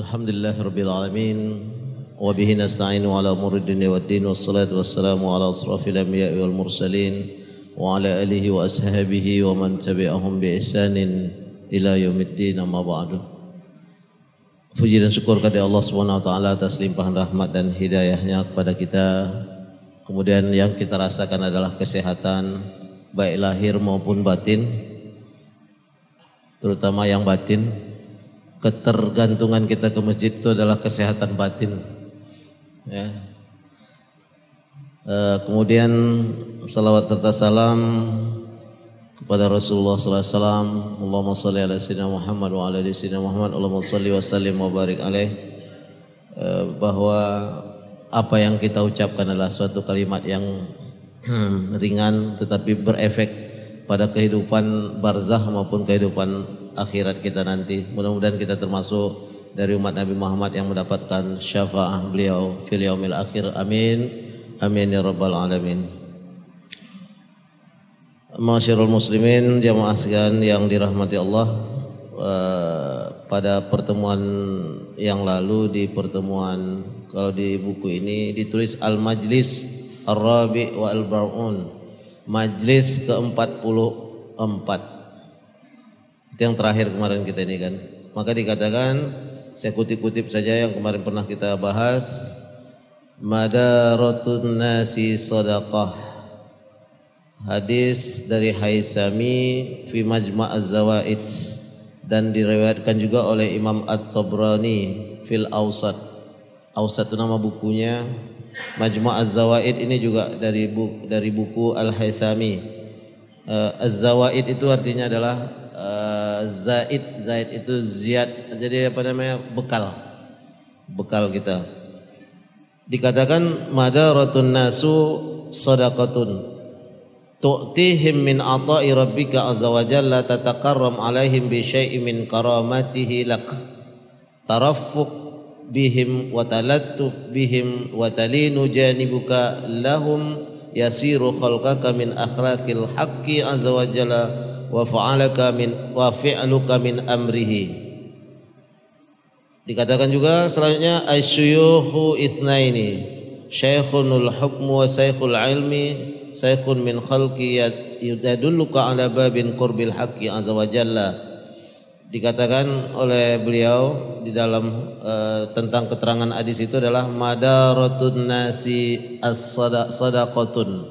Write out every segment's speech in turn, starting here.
Alhamdulillah Rabbil Alamin Wabihi nasta'inu ala umur dunia wa din Wassalatu wassalamu ala asrafil anbiya wal mursalin Wa ala alihi wa ashabihi wa man tabi'ahum bi ihsanin Ila yaumiddin amma ba'du Puji dan syukur kepada Allah Subhanahu wa taala atas limpahan rahmat dan hidayahnya kepada kita. Kemudian yang kita rasakan adalah kesehatan baik lahir maupun batin. Terutama yang batin ketergantungan kita ke masjid itu adalah kesehatan batin. Ya. E, kemudian salawat serta salam kepada Rasulullah SAW. Allahumma salli ala sayyidina Muhammad wa ala ali sayyidina Muhammad. Allahumma salli wa sallim wa barik alaih. E, bahwa apa yang kita ucapkan adalah suatu kalimat yang ringan tetapi berefek pada kehidupan barzah maupun kehidupan akhirat kita nanti. Mudah-mudahan kita termasuk dari umat Nabi Muhammad yang mendapatkan syafaah beliau fil yaumil akhir. Amin. Amin ya rabbal alamin. Masyarul muslimin jamaah sekalian yang dirahmati Allah eh, pada pertemuan yang lalu di pertemuan kalau di buku ini ditulis Al Majlis Ar-Rabi wa Al-Bar'un Majlis ke-44 itu yang terakhir kemarin kita ini kan. Maka dikatakan saya kutip-kutip saja yang kemarin pernah kita bahas Madarotunasi nasi sodakah Hadis dari Haisami fi Majma' Az-Zawaid dan diriwayatkan juga oleh Imam At-Tabrani fil Awsat. Awsat itu nama bukunya. Majma' Az-Zawaid ini juga dari buku, dari buku Al-Haisami. Uh, Az-Zawaid itu artinya adalah Eh, zaid zaid itu ziat jadi apa namanya bekal bekal kita dikatakan madaratun nasu sadaqatun tu'tihim min ata'i rabbika azza wa jalla tatakarram alaihim bi syai'in min karamatihi lak taraffuq bihim wa talattuf bihim wa talinu janibuka lahum yasiru khalqaka min akhlaqil haqqi azza wa jalla wa fa'alaka min wa fi'luka min amrihi dikatakan juga selanjutnya asyuyuhu itsnaini syaikhunul Hukm wa syaikhul ilmi syaikhun min khalqi yadulluka ala babin qurbil haqqi azza wa jalla dikatakan oleh beliau di dalam uh, tentang keterangan hadis itu adalah madaratun nasi as-sadaqatun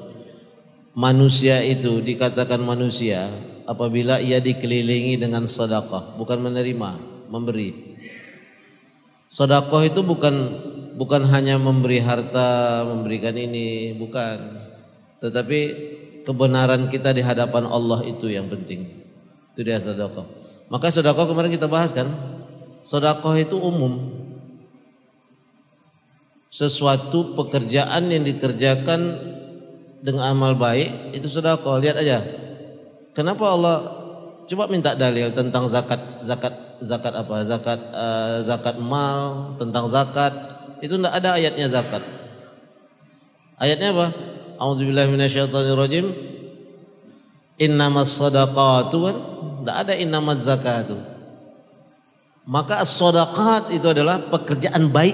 manusia itu dikatakan manusia apabila ia dikelilingi dengan sedekah, bukan menerima, memberi. Sedekah itu bukan bukan hanya memberi harta, memberikan ini, bukan. Tetapi kebenaran kita di hadapan Allah itu yang penting. Itu dia sedekah. Maka sedekah kemarin kita bahas kan? Sedekah itu umum. Sesuatu pekerjaan yang dikerjakan dengan amal baik itu sedekah. Lihat aja Kenapa Allah coba minta dalil tentang zakat zakat zakat apa? Zakat uh, zakat mal, tentang zakat. Itu tidak ada ayatnya zakat. Ayatnya apa? Auzubillahi minasyaitonirrajim. Innamas shadaqatu tidak ada innamas zakatu. Maka as itu adalah pekerjaan baik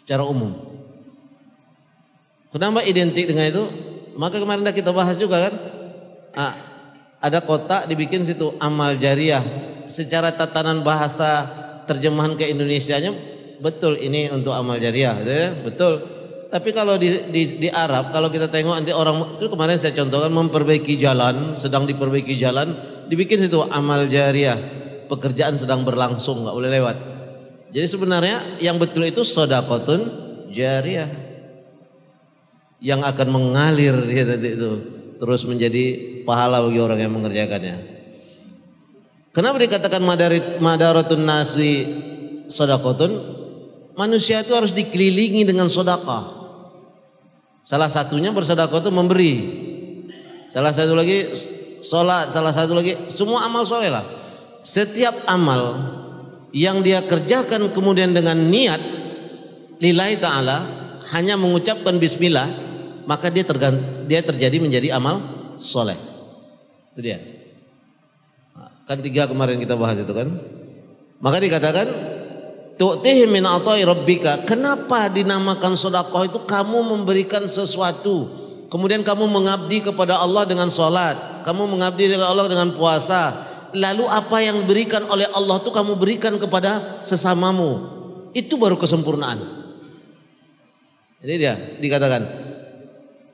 secara umum. Kenapa identik dengan itu? Maka kemarin kita bahas juga kan Nah, ada kota dibikin situ amal jariah. Secara tatanan bahasa terjemahan ke Indonesianya betul ini untuk amal jariah, gitu ya, betul. Tapi kalau di, di, di Arab, kalau kita tengok nanti orang itu kemarin saya contohkan memperbaiki jalan, sedang diperbaiki jalan, dibikin situ amal jariah, pekerjaan sedang berlangsung, nggak boleh lewat. Jadi sebenarnya yang betul itu sodakotun jariah yang akan mengalir ya, nanti itu terus menjadi pahala bagi orang yang mengerjakannya. Kenapa dikatakan madarit madaratun nasi sodakotun? Manusia itu harus dikelilingi dengan sodakah. Salah satunya bersodakotun itu memberi. Salah satu lagi sholat, salah satu lagi semua amal soleh lah. Setiap amal yang dia kerjakan kemudian dengan niat lillahi ta'ala hanya mengucapkan bismillah maka dia dia terjadi menjadi amal soleh. Itu dia. Kan tiga kemarin kita bahas itu kan. Maka dikatakan tu'tihi min atai rabbika. Kenapa dinamakan sedekah itu kamu memberikan sesuatu. Kemudian kamu mengabdi kepada Allah dengan sholat. Kamu mengabdi kepada Allah dengan puasa. Lalu apa yang diberikan oleh Allah itu kamu berikan kepada sesamamu. Itu baru kesempurnaan. Jadi dia dikatakan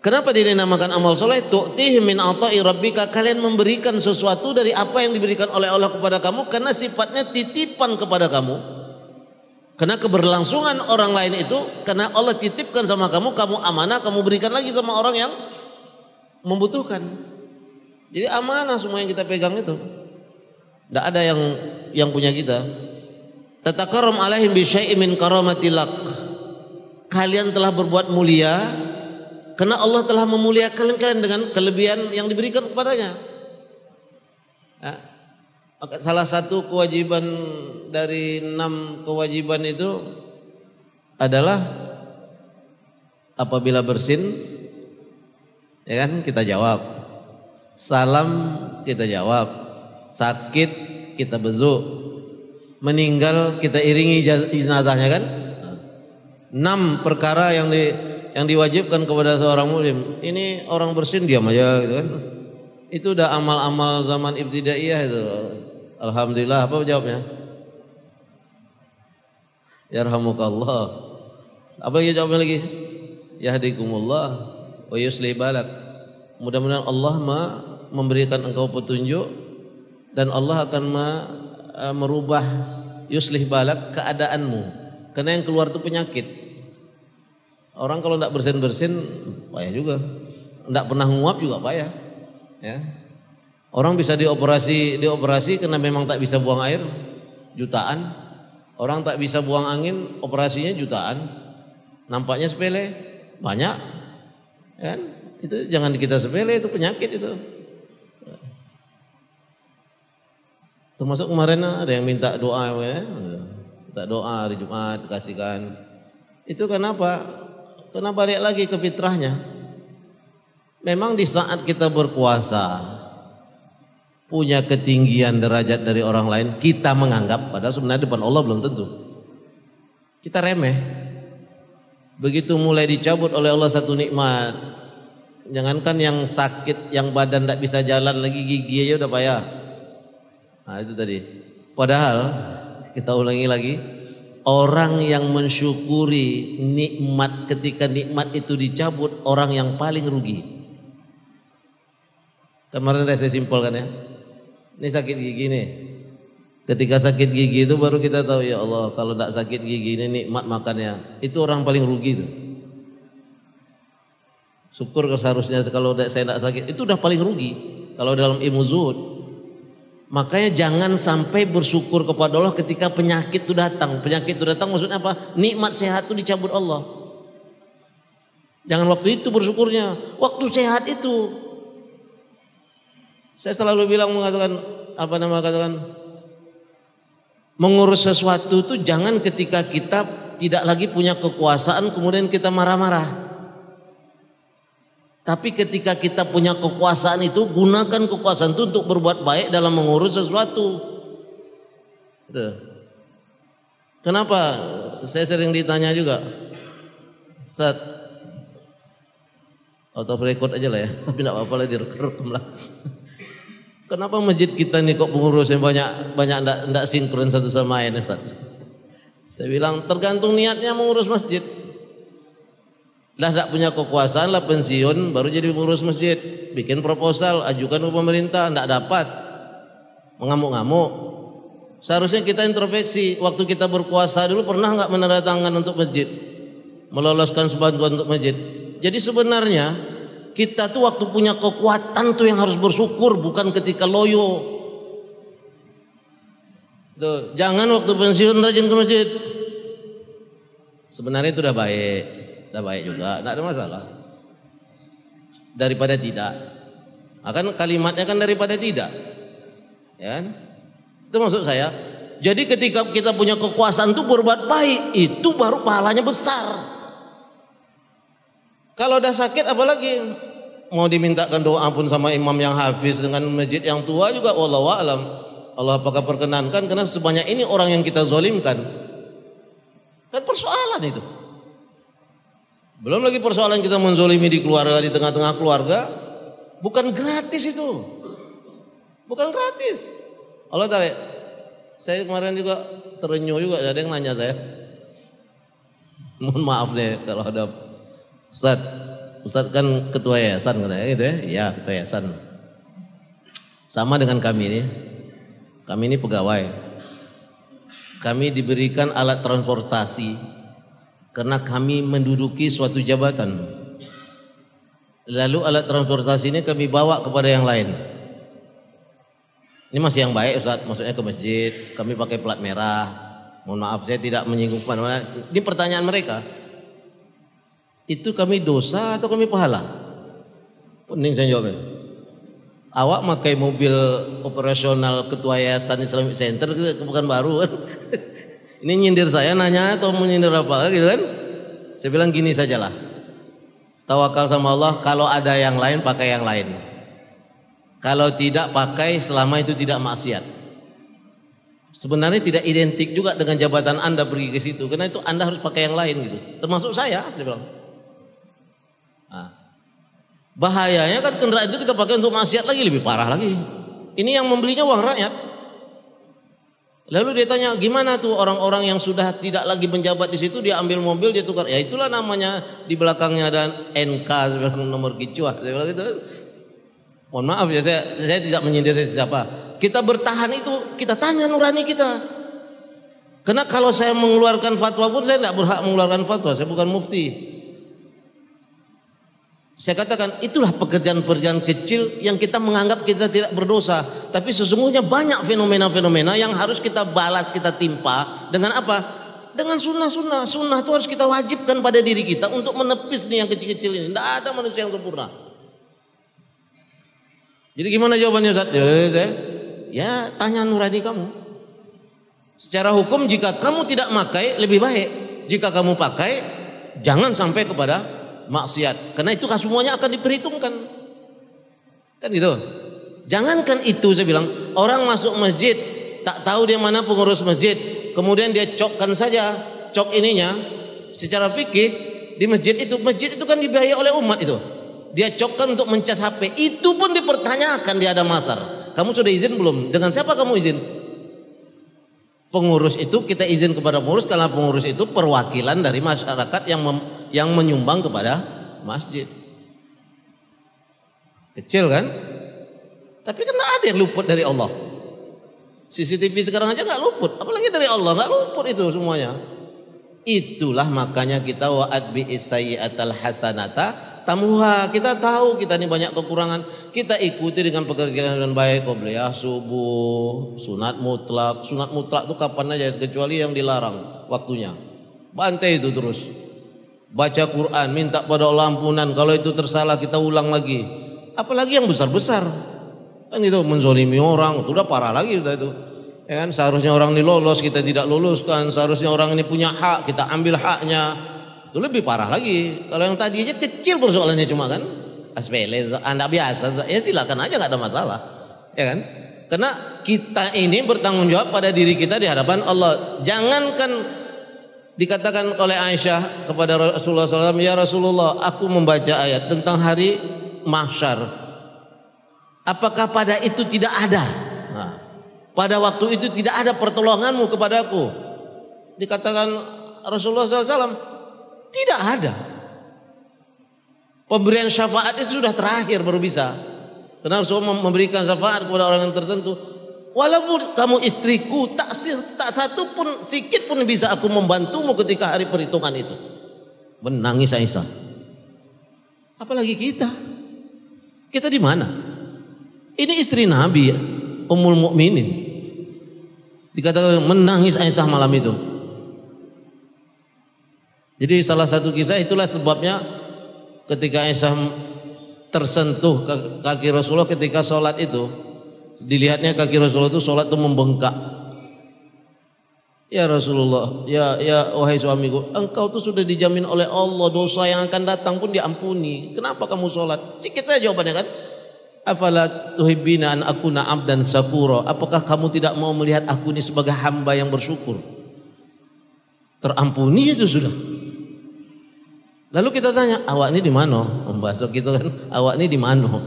Kenapa dia dinamakan amal soleh? Tu'tih min ata'i rabbika. Kalian memberikan sesuatu dari apa yang diberikan oleh Allah kepada kamu. Karena sifatnya titipan kepada kamu. Karena keberlangsungan orang lain itu. Karena Allah titipkan sama kamu. Kamu amanah. Kamu berikan lagi sama orang yang membutuhkan. Jadi amanah semua yang kita pegang itu. Tidak ada yang yang punya kita. karam alaihim bisyai'in min karamatilak. Kalian telah berbuat mulia karena Allah telah memuliakan kalian dengan kelebihan yang diberikan kepadanya. Ya. Maka salah satu kewajiban dari enam kewajiban itu adalah apabila bersin, ya kan kita jawab. Salam kita jawab. Sakit kita bezuk. Meninggal kita iringi jenazahnya kan. Enam perkara yang di yang diwajibkan kepada seorang muslim ini orang bersin diam aja gitu kan itu udah amal-amal zaman ibtidaiyah itu alhamdulillah apa jawabnya Ya yarhamukallah apa lagi jawabnya lagi yahdikumullah wa yusli balak mudah-mudahan Allah ma memberikan engkau petunjuk dan Allah akan ma, eh, merubah yuslih balak keadaanmu karena yang keluar itu penyakit Orang kalau tidak bersin-bersin payah juga. Tidak pernah nguap juga payah. Ya. Orang bisa dioperasi dioperasi karena memang tak bisa buang air jutaan. Orang tak bisa buang angin operasinya jutaan. Nampaknya sepele banyak. Ya kan? Itu jangan kita sepele itu penyakit itu. Termasuk kemarin ada yang minta doa ya. Minta doa hari Jumat kasihkan. Itu kenapa? Karena balik lagi ke fitrahnya. Memang di saat kita berkuasa punya ketinggian derajat dari orang lain, kita menganggap padahal sebenarnya depan Allah belum tentu. Kita remeh. Begitu mulai dicabut oleh Allah satu nikmat, jangankan yang sakit, yang badan tidak bisa jalan lagi gigi aja udah payah. Nah itu tadi. Padahal kita ulangi lagi, Orang yang mensyukuri nikmat ketika nikmat itu dicabut orang yang paling rugi. Kemarin saya simpulkan ya. Ini sakit gigi nih. Ketika sakit gigi itu baru kita tahu ya Allah kalau tidak sakit gigi ini nikmat makannya. Itu orang paling rugi itu. Syukur seharusnya kalau saya tidak sakit itu udah paling rugi kalau dalam ilmu zuhud. Makanya jangan sampai bersyukur kepada Allah ketika penyakit itu datang. Penyakit itu datang maksudnya apa? Nikmat sehat itu dicabut Allah. Jangan waktu itu bersyukurnya. Waktu sehat itu. Saya selalu bilang mengatakan apa nama katakan mengurus sesuatu itu jangan ketika kita tidak lagi punya kekuasaan kemudian kita marah-marah. Tapi ketika kita punya kekuasaan itu, gunakan kekuasaan itu untuk berbuat baik dalam mengurus sesuatu. Gitu. Kenapa? Saya sering ditanya juga. Saat out of aja lah ya, tapi tidak apa-apa lah direkam lah. Kenapa masjid kita ini kok pengurusnya banyak banyak ndak ndak sinkron satu sama lain Saya bilang tergantung niatnya mengurus masjid. Lah tidak punya kekuasaan lah pensiun baru jadi pengurus masjid, bikin proposal, ajukan ke pemerintah, tidak dapat. Mengamuk-ngamuk. Seharusnya kita introspeksi waktu kita berkuasa dulu pernah nggak menandatangani untuk masjid, meloloskan bantuan untuk masjid. Jadi sebenarnya kita tuh waktu punya kekuatan tuh yang harus bersyukur bukan ketika loyo. Tuh, jangan waktu pensiun rajin ke masjid. Sebenarnya itu udah baik. Udah baik juga, tidak ada masalah. Daripada tidak. Akan kalimatnya kan daripada tidak. Ya kan? Itu maksud saya. Jadi ketika kita punya kekuasaan itu berbuat baik, itu baru pahalanya besar. Kalau udah sakit apalagi mau dimintakan doa pun sama imam yang hafiz dengan masjid yang tua juga wallahu alam. Allah apakah perkenankan karena sebanyak ini orang yang kita zolimkan. Kan persoalan itu. Belum lagi persoalan kita menzolimi di keluarga, di tengah-tengah keluarga. Bukan gratis itu. Bukan gratis. Allah Ta'ala, saya kemarin juga terenyuh juga, ada yang nanya saya. Mohon maaf deh kalau ada Ustaz, Ustaz kan ketua yayasan katanya gitu ya. Iya, ketua yayasan. Sama dengan kami ini. Kami ini pegawai. Kami diberikan alat transportasi karena kami menduduki suatu jabatan. Lalu alat transportasi ini kami bawa kepada yang lain. Ini masih yang baik Ustaz, maksudnya ke masjid, kami pakai plat merah. Mohon maaf saya tidak menyinggung mana. Ini pertanyaan mereka. Itu kami dosa atau kami pahala? Pening saya jawabnya. Awak pakai mobil operasional Ketua Yayasan Islamic Center bukan baru kan? Ini nyindir saya nanya atau menyindir apa gitu kan? Saya bilang gini sajalah. Tawakal sama Allah kalau ada yang lain pakai yang lain. Kalau tidak pakai selama itu tidak maksiat. Sebenarnya tidak identik juga dengan jabatan Anda pergi ke situ karena itu Anda harus pakai yang lain gitu. Termasuk saya, saya bilang. Nah, bahayanya kan kendaraan itu kita pakai untuk maksiat lagi lebih parah lagi. Ini yang membelinya uang rakyat. Lalu dia tanya, gimana tuh orang-orang yang sudah tidak lagi menjabat di situ, dia ambil mobil, dia tukar. Ya itulah namanya di belakangnya ada NK, nomor kicuah. Gitu saya gitu. Mohon maaf ya, saya, saya tidak menyindir saya siapa. Kita bertahan itu, kita tanya nurani kita. Karena kalau saya mengeluarkan fatwa pun, saya tidak berhak mengeluarkan fatwa. Saya bukan mufti. Saya katakan itulah pekerjaan-pekerjaan kecil yang kita menganggap kita tidak berdosa, tapi sesungguhnya banyak fenomena-fenomena yang harus kita balas, kita timpa dengan apa? Dengan sunnah-sunnah. Sunnah itu harus kita wajibkan pada diri kita untuk menepis nih yang kecil-kecil ini. Tidak ada manusia yang sempurna. Jadi gimana jawabannya Ustaz? Ya, ya, ya. ya tanya nurani kamu. Secara hukum jika kamu tidak pakai lebih baik. Jika kamu pakai jangan sampai kepada maksiat. Karena itu kan semuanya akan diperhitungkan. Kan itu Jangankan itu saya bilang, orang masuk masjid tak tahu dia mana pengurus masjid, kemudian dia cokkan saja cok ininya. Secara fikih di masjid itu masjid itu kan dibiayai oleh umat itu. Dia cokkan untuk mencas HP, itu pun dipertanyakan di ada masar. Kamu sudah izin belum? Dengan siapa kamu izin? Pengurus itu kita izin kepada pengurus karena pengurus itu perwakilan dari masyarakat yang mem- yang menyumbang kepada masjid. Kecil kan? Tapi kan ada yang luput dari Allah. CCTV sekarang aja nggak luput, apalagi dari Allah nggak luput itu semuanya. Itulah makanya kita waat bi atal hasanata tamuha. Kita tahu kita ini banyak kekurangan. Kita ikuti dengan pekerjaan dengan baik. Qobliyah subuh, sunat mutlak. Sunat mutlak itu kapan aja kecuali yang dilarang waktunya. Bantai itu terus baca Quran, minta pada Allah ampunan. Kalau itu tersalah kita ulang lagi. Apalagi yang besar-besar. Kan itu menzolimi orang, itu udah parah lagi udah itu. Ya kan seharusnya orang ini lolos kita tidak luluskan. seharusnya orang ini punya hak kita ambil haknya. Itu lebih parah lagi. Kalau yang tadi aja kecil persoalannya cuma kan aspele anda biasa ya silakan aja nggak ada masalah. Ya kan? Karena kita ini bertanggung jawab pada diri kita di hadapan Allah. Jangankan Dikatakan oleh Aisyah kepada Rasulullah SAW, Ya Rasulullah, aku membaca ayat tentang hari mahsyar. Apakah pada itu tidak ada? Nah, pada waktu itu tidak ada pertolonganmu kepadaku. Dikatakan Rasulullah SAW, tidak ada. Pemberian syafaat itu sudah terakhir baru bisa. Karena Rasulullah memberikan syafaat kepada orang yang tertentu. Walaupun kamu istriku tak, tak satu pun sedikit pun bisa aku membantumu ketika hari perhitungan itu. Menangis Aisyah. Apalagi kita. Kita di mana? Ini istri Nabi, ya? Ummul Mukminin. Dikatakan menangis Aisyah malam itu. Jadi salah satu kisah itulah sebabnya ketika Aisyah tersentuh ke kaki Rasulullah ketika sholat itu dilihatnya kaki Rasulullah itu sholat itu membengkak. Ya Rasulullah, ya ya wahai suamiku, engkau tuh sudah dijamin oleh Allah dosa yang akan datang pun diampuni. Kenapa kamu sholat? Sikit saja jawabannya kan. Afala tuhibbina an akuna abdan sapuro. Apakah kamu tidak mau melihat aku ini sebagai hamba yang bersyukur? Terampuni itu sudah. Lalu kita tanya, awak ini di mana? Membasok gitu kan. Awak ini di mana?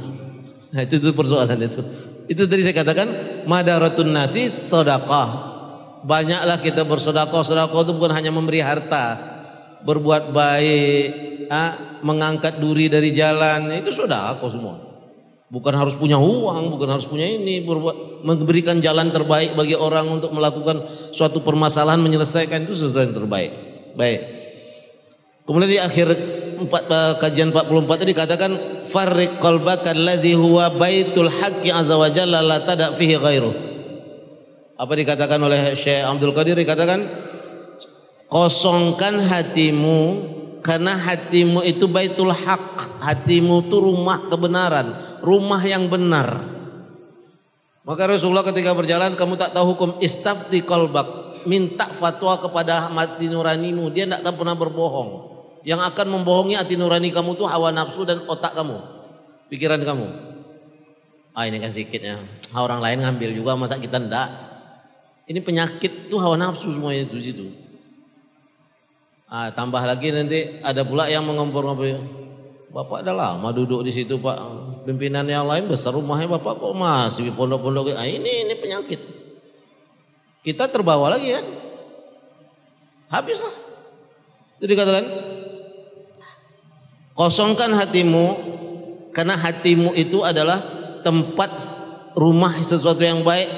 Nah, itu, itu persoalan itu. Itu tadi saya katakan madaratun nasi sedekah. Banyaklah kita bersedekah. Sedekah itu bukan hanya memberi harta, berbuat baik, ha? mengangkat duri dari jalan, itu sedekah semua. Bukan harus punya uang, bukan harus punya ini, berbuat memberikan jalan terbaik bagi orang untuk melakukan suatu permasalahan menyelesaikan itu sesuatu yang terbaik. Baik. Kemudian di akhir 4, eh, kajian 44 itu katakan farriq qalbaka allazi huwa baitul haqqi azza wa jalla la tada fihi ghairu. Apa dikatakan oleh Syekh Abdul Qadir dikatakan kosongkan hatimu karena hatimu itu baitul haq, hatimu itu rumah kebenaran, rumah yang benar. Maka Rasulullah ketika berjalan kamu tak tahu hukum istafti qalbak, minta fatwa kepada mati nuranimu, dia tidak akan pernah berbohong. Yang akan membohongi hati nurani kamu tuh hawa nafsu dan otak kamu, pikiran kamu. Ah ini kan sedikitnya. Ah, orang lain ngambil juga masa kita ndak. Ini penyakit tuh hawa nafsu semuanya itu situ. Ah, tambah lagi nanti ada pula yang mengompor-ngompor. Bapak dah lama duduk di situ Pak. Pimpinan yang lain besar rumahnya Bapak kok masih di pondok-pondok. Ah, ini ini penyakit. Kita terbawa lagi kan. Habislah. Jadi katakan. Kosongkan hatimu karena hatimu itu adalah tempat rumah sesuatu yang baik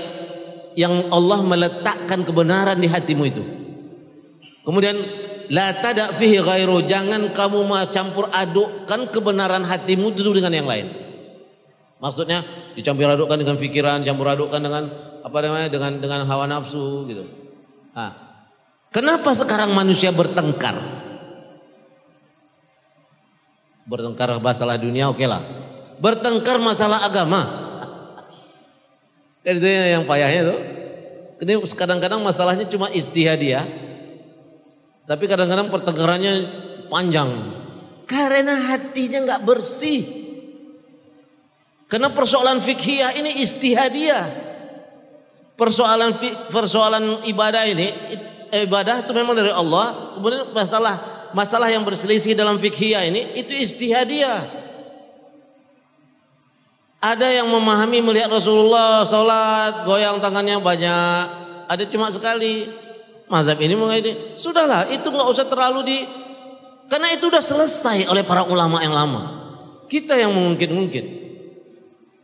yang Allah meletakkan kebenaran di hatimu itu. Kemudian la tada fihi ghairu, jangan kamu mencampur adukkan kebenaran hatimu itu dengan yang lain. Maksudnya dicampur adukkan dengan pikiran, campur adukkan dengan apa namanya dengan dengan hawa nafsu gitu. Nah, kenapa sekarang manusia bertengkar? bertengkar masalah dunia oke okay lah bertengkar masalah agama kan itu yang payahnya tuh ini kadang-kadang masalahnya cuma istihadiah tapi kadang-kadang pertengkarannya panjang karena hatinya nggak bersih karena persoalan fikih ini istihadiah persoalan persoalan ibadah ini ibadah itu memang dari Allah kemudian masalah masalah yang berselisih dalam fikhiyah ini itu istihadiah. Ada yang memahami melihat Rasulullah sholat goyang tangannya banyak. Ada cuma sekali. Mazhab ini mengaiti. Sudahlah, itu nggak usah terlalu di karena itu sudah selesai oleh para ulama yang lama. Kita yang mungkin mungkin.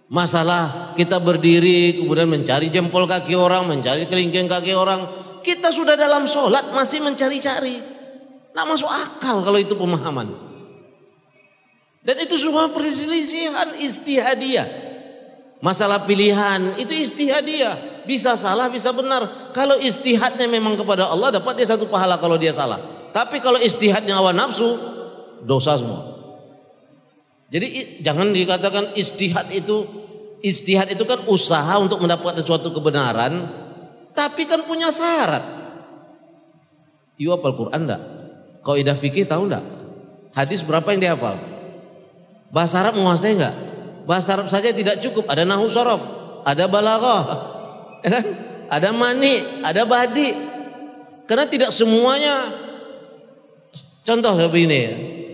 Masalah kita berdiri kemudian mencari jempol kaki orang, mencari kelingking kaki orang. Kita sudah dalam sholat masih mencari-cari. Tidak masuk akal kalau itu pemahaman. Dan itu semua perselisihan istihadiah. Masalah pilihan itu istihadiah. Bisa salah, bisa benar. Kalau istihadnya memang kepada Allah dapat dia satu pahala kalau dia salah. Tapi kalau istihadnya hawa nafsu, dosa semua. Jadi jangan dikatakan istihad itu istihad itu kan usaha untuk mendapatkan suatu kebenaran, tapi kan punya syarat. Iu iya, apal Quran enggak? Kaidah fikih tahu enggak? Hadis berapa yang dihafal? Bahasa Arab menguasai enggak? Bahasa Arab saja tidak cukup, ada nahu sorof, ada balaghah, ya kan? Ada mani, ada badi. Karena tidak semuanya contoh seperti ini ya,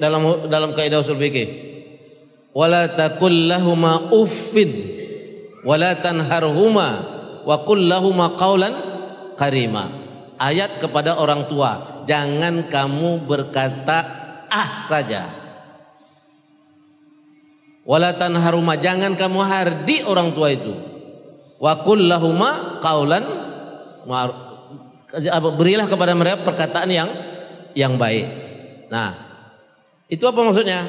dalam dalam kaidah usul fikih. Wala takul lahuma uffin wala tanharhuma wa qul lahuma qawlan karima. Ayat kepada orang tua jangan kamu berkata ah saja. Walatan haruma jangan kamu hardi orang tua itu. Wa kullahuma kaulan berilah kepada mereka perkataan yang yang baik. Nah, itu apa maksudnya?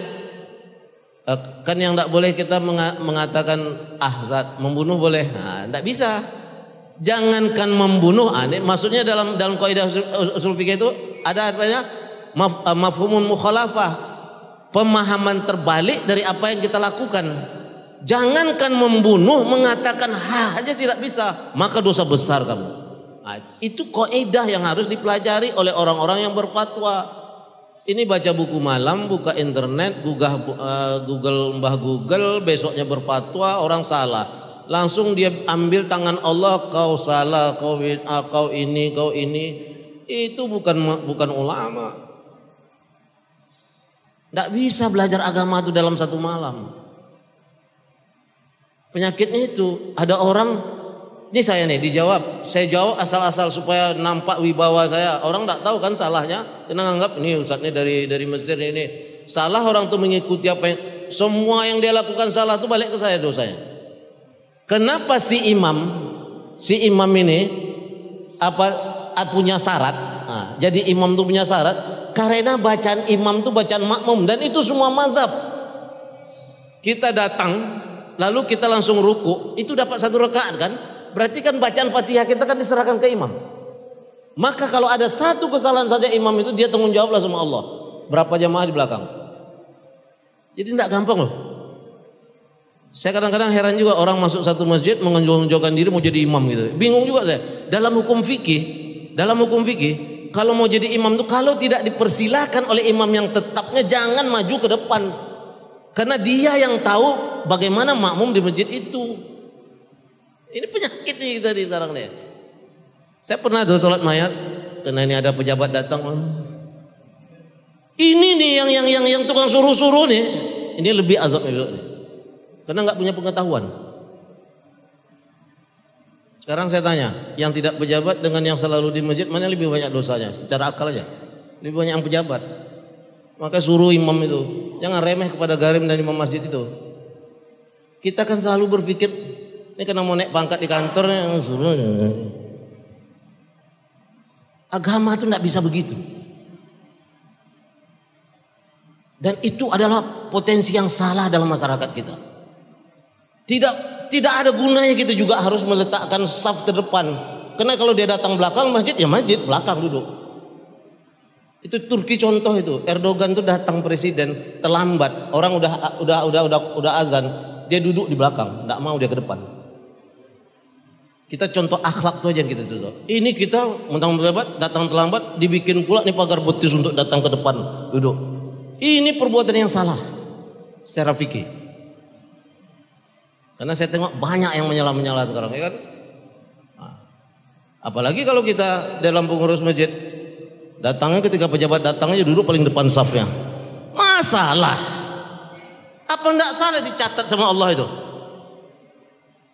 Eh, kan yang tidak boleh kita mengatakan ahzad membunuh boleh, nah, tidak bisa. Jangankan membunuh, aneh. maksudnya dalam dalam kaidah usul fikih itu ada artinya maf, eh, mafhumun mukhalafah pemahaman terbalik dari apa yang kita lakukan jangankan membunuh mengatakan ha aja tidak bisa maka dosa besar kamu nah, itu kaidah yang harus dipelajari oleh orang-orang yang berfatwa ini baca buku malam, buka internet, Google, uh, eh, Google mbah Google, besoknya berfatwa orang salah. Langsung dia ambil tangan Allah, kau salah, kau ah, ini, kau ini itu bukan bukan ulama. Tidak bisa belajar agama itu dalam satu malam. Penyakitnya itu ada orang ini saya nih dijawab, saya jawab asal-asal supaya nampak wibawa saya. Orang tidak tahu kan salahnya, tenang anggap ini Ustaz ini dari dari Mesir ini. Salah orang tuh mengikuti apa yang semua yang dia lakukan salah tuh balik ke saya dosanya. Kenapa si imam si imam ini apa Eh, punya syarat. Nah, jadi imam itu punya syarat karena bacaan imam itu bacaan makmum dan itu semua mazhab. Kita datang lalu kita langsung ruku, itu dapat satu rakaat kan? Berarti kan bacaan Fatihah kita kan diserahkan ke imam. Maka kalau ada satu kesalahan saja imam itu dia tanggung jawablah sama Allah. Berapa jamaah di belakang? Jadi tidak gampang loh. Saya kadang-kadang heran juga orang masuk satu masjid mengenjong diri mau jadi imam gitu. Bingung juga saya. Dalam hukum fikih dalam hukum fikih kalau mau jadi imam itu kalau tidak dipersilahkan oleh imam yang tetapnya jangan maju ke depan karena dia yang tahu bagaimana makmum di masjid itu ini penyakit nih tadi sekarang nih saya pernah tuh sholat mayat karena ini ada pejabat datang ini nih yang yang yang yang tukang suruh-suruh nih ini lebih azab nih karena nggak punya pengetahuan sekarang saya tanya, yang tidak pejabat dengan yang selalu di masjid mana lebih banyak dosanya? Secara akal aja. Lebih banyak yang pejabat. Maka suruh imam itu, jangan remeh kepada garim dan imam masjid itu. Kita kan selalu berpikir, ini karena mau naik pangkat di kantor, suruh. Agama itu tidak bisa begitu. Dan itu adalah potensi yang salah dalam masyarakat kita. Tidak tidak ada gunanya kita juga harus meletakkan saf terdepan. Karena kalau dia datang belakang masjid, ya masjid belakang duduk. Itu Turki contoh itu. Erdogan tuh datang presiden terlambat. Orang udah udah udah udah udah azan, dia duduk di belakang, tidak mau dia ke depan. Kita contoh akhlak tuh aja yang kita contoh. Ini kita mentang terlambat, datang terlambat, dibikin pula nih pagar betis untuk datang ke depan duduk. Ini perbuatan yang salah secara fikih. Karena saya tengok banyak yang menyala-menyala sekarang, ya kan? Nah, apalagi kalau kita dalam pengurus masjid, datangnya ketika pejabat datangnya duduk paling depan safnya. Masalah. Apa enggak salah dicatat sama Allah itu?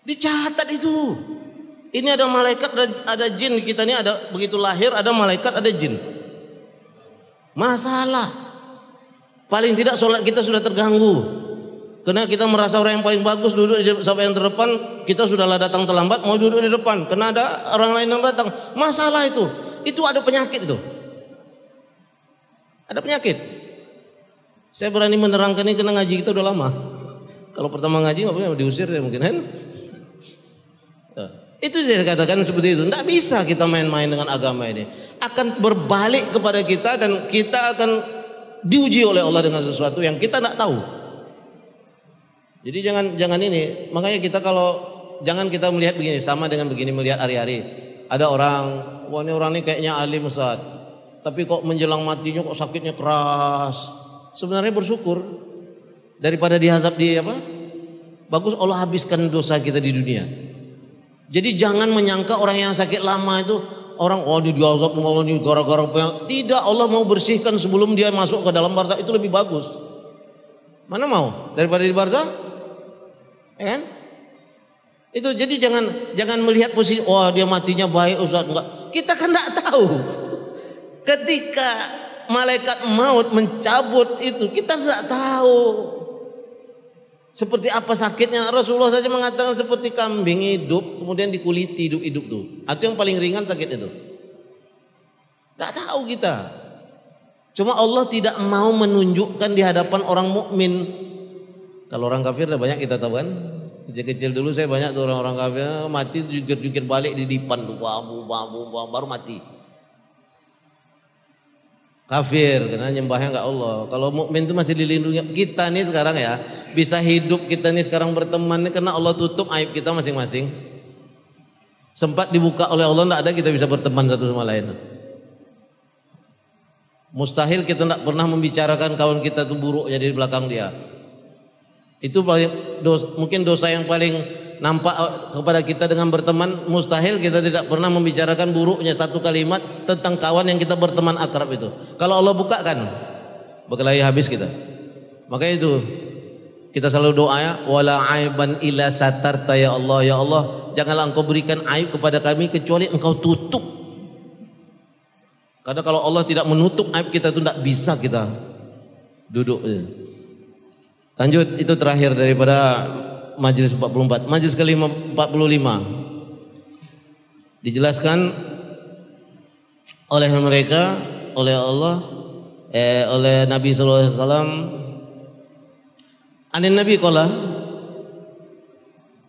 Dicatat itu. Ini ada malaikat, ada, ada jin kita ini ada begitu lahir ada malaikat, ada jin. Masalah. Paling tidak sholat kita sudah terganggu. Karena kita merasa orang yang paling bagus duduk sampai yang terdepan, kita sudahlah datang terlambat mau duduk di depan. Karena ada orang lain yang datang. Masalah itu, itu ada penyakit itu. Ada penyakit. Saya berani menerangkan ini karena ngaji kita udah lama. Kalau pertama ngaji nggak punya diusir ya mungkin kan? Ya. Itu saya katakan seperti itu. Tidak bisa kita main-main dengan agama ini. Akan berbalik kepada kita dan kita akan diuji oleh Allah dengan sesuatu yang kita tidak tahu. Jadi jangan jangan ini, makanya kita kalau jangan kita melihat begini sama dengan begini melihat hari-hari. Ada orang, wah ini orang ini kayaknya alim Ustaz. Tapi kok menjelang matinya kok sakitnya keras. Sebenarnya bersyukur daripada dihazab di apa? Bagus Allah habiskan dosa kita di dunia. Jadi jangan menyangka orang yang sakit lama itu orang oh ini diazab Allah ini gara-gara tidak Allah mau bersihkan sebelum dia masuk ke dalam barzah itu lebih bagus. Mana mau daripada di barzah? Ya kan? Itu jadi jangan jangan melihat posisi wah oh, dia matinya baik Ustaz enggak. Kita kan enggak tahu. Ketika malaikat maut mencabut itu kita nggak tahu. Seperti apa sakitnya Rasulullah saja mengatakan seperti kambing hidup kemudian dikuliti hidup-hidup tuh. Atau yang paling ringan sakit itu. Nggak tahu kita. Cuma Allah tidak mau menunjukkan di hadapan orang mukmin kalau orang kafir banyak kita tahu kan. Kecil-kecil dulu saya banyak tuh orang-orang kafir oh, mati jukir-jukir balik di depan, tuh babu babu baru mati. Kafir karena nyembahnya gak Allah. Kalau mukmin itu masih dilindungi. Kita nih sekarang ya bisa hidup kita nih sekarang berteman nih karena Allah tutup aib kita masing-masing. Sempat dibuka oleh Allah tidak ada kita bisa berteman satu sama lain. Mustahil kita tidak pernah membicarakan kawan kita itu buruknya di belakang dia. Itu paling dosa, mungkin dosa yang paling nampak eh, kepada kita dengan berteman mustahil kita tidak pernah membicarakan buruknya satu kalimat tentang kawan yang kita berteman akrab itu. Kalau Allah bukakan berkelahi habis kita. Maka itu kita selalu doa ya wala aiban illa satarta ya Allah ya Allah janganlah engkau berikan aib kepada kami kecuali engkau tutup. Karena kalau Allah tidak menutup aib kita itu tidak bisa kita duduk. Lanjut itu terakhir daripada majelis 44. Majelis ke-45. Dijelaskan oleh mereka oleh Allah eh, oleh Nabi SAW alaihi wasallam Anin Nabi qala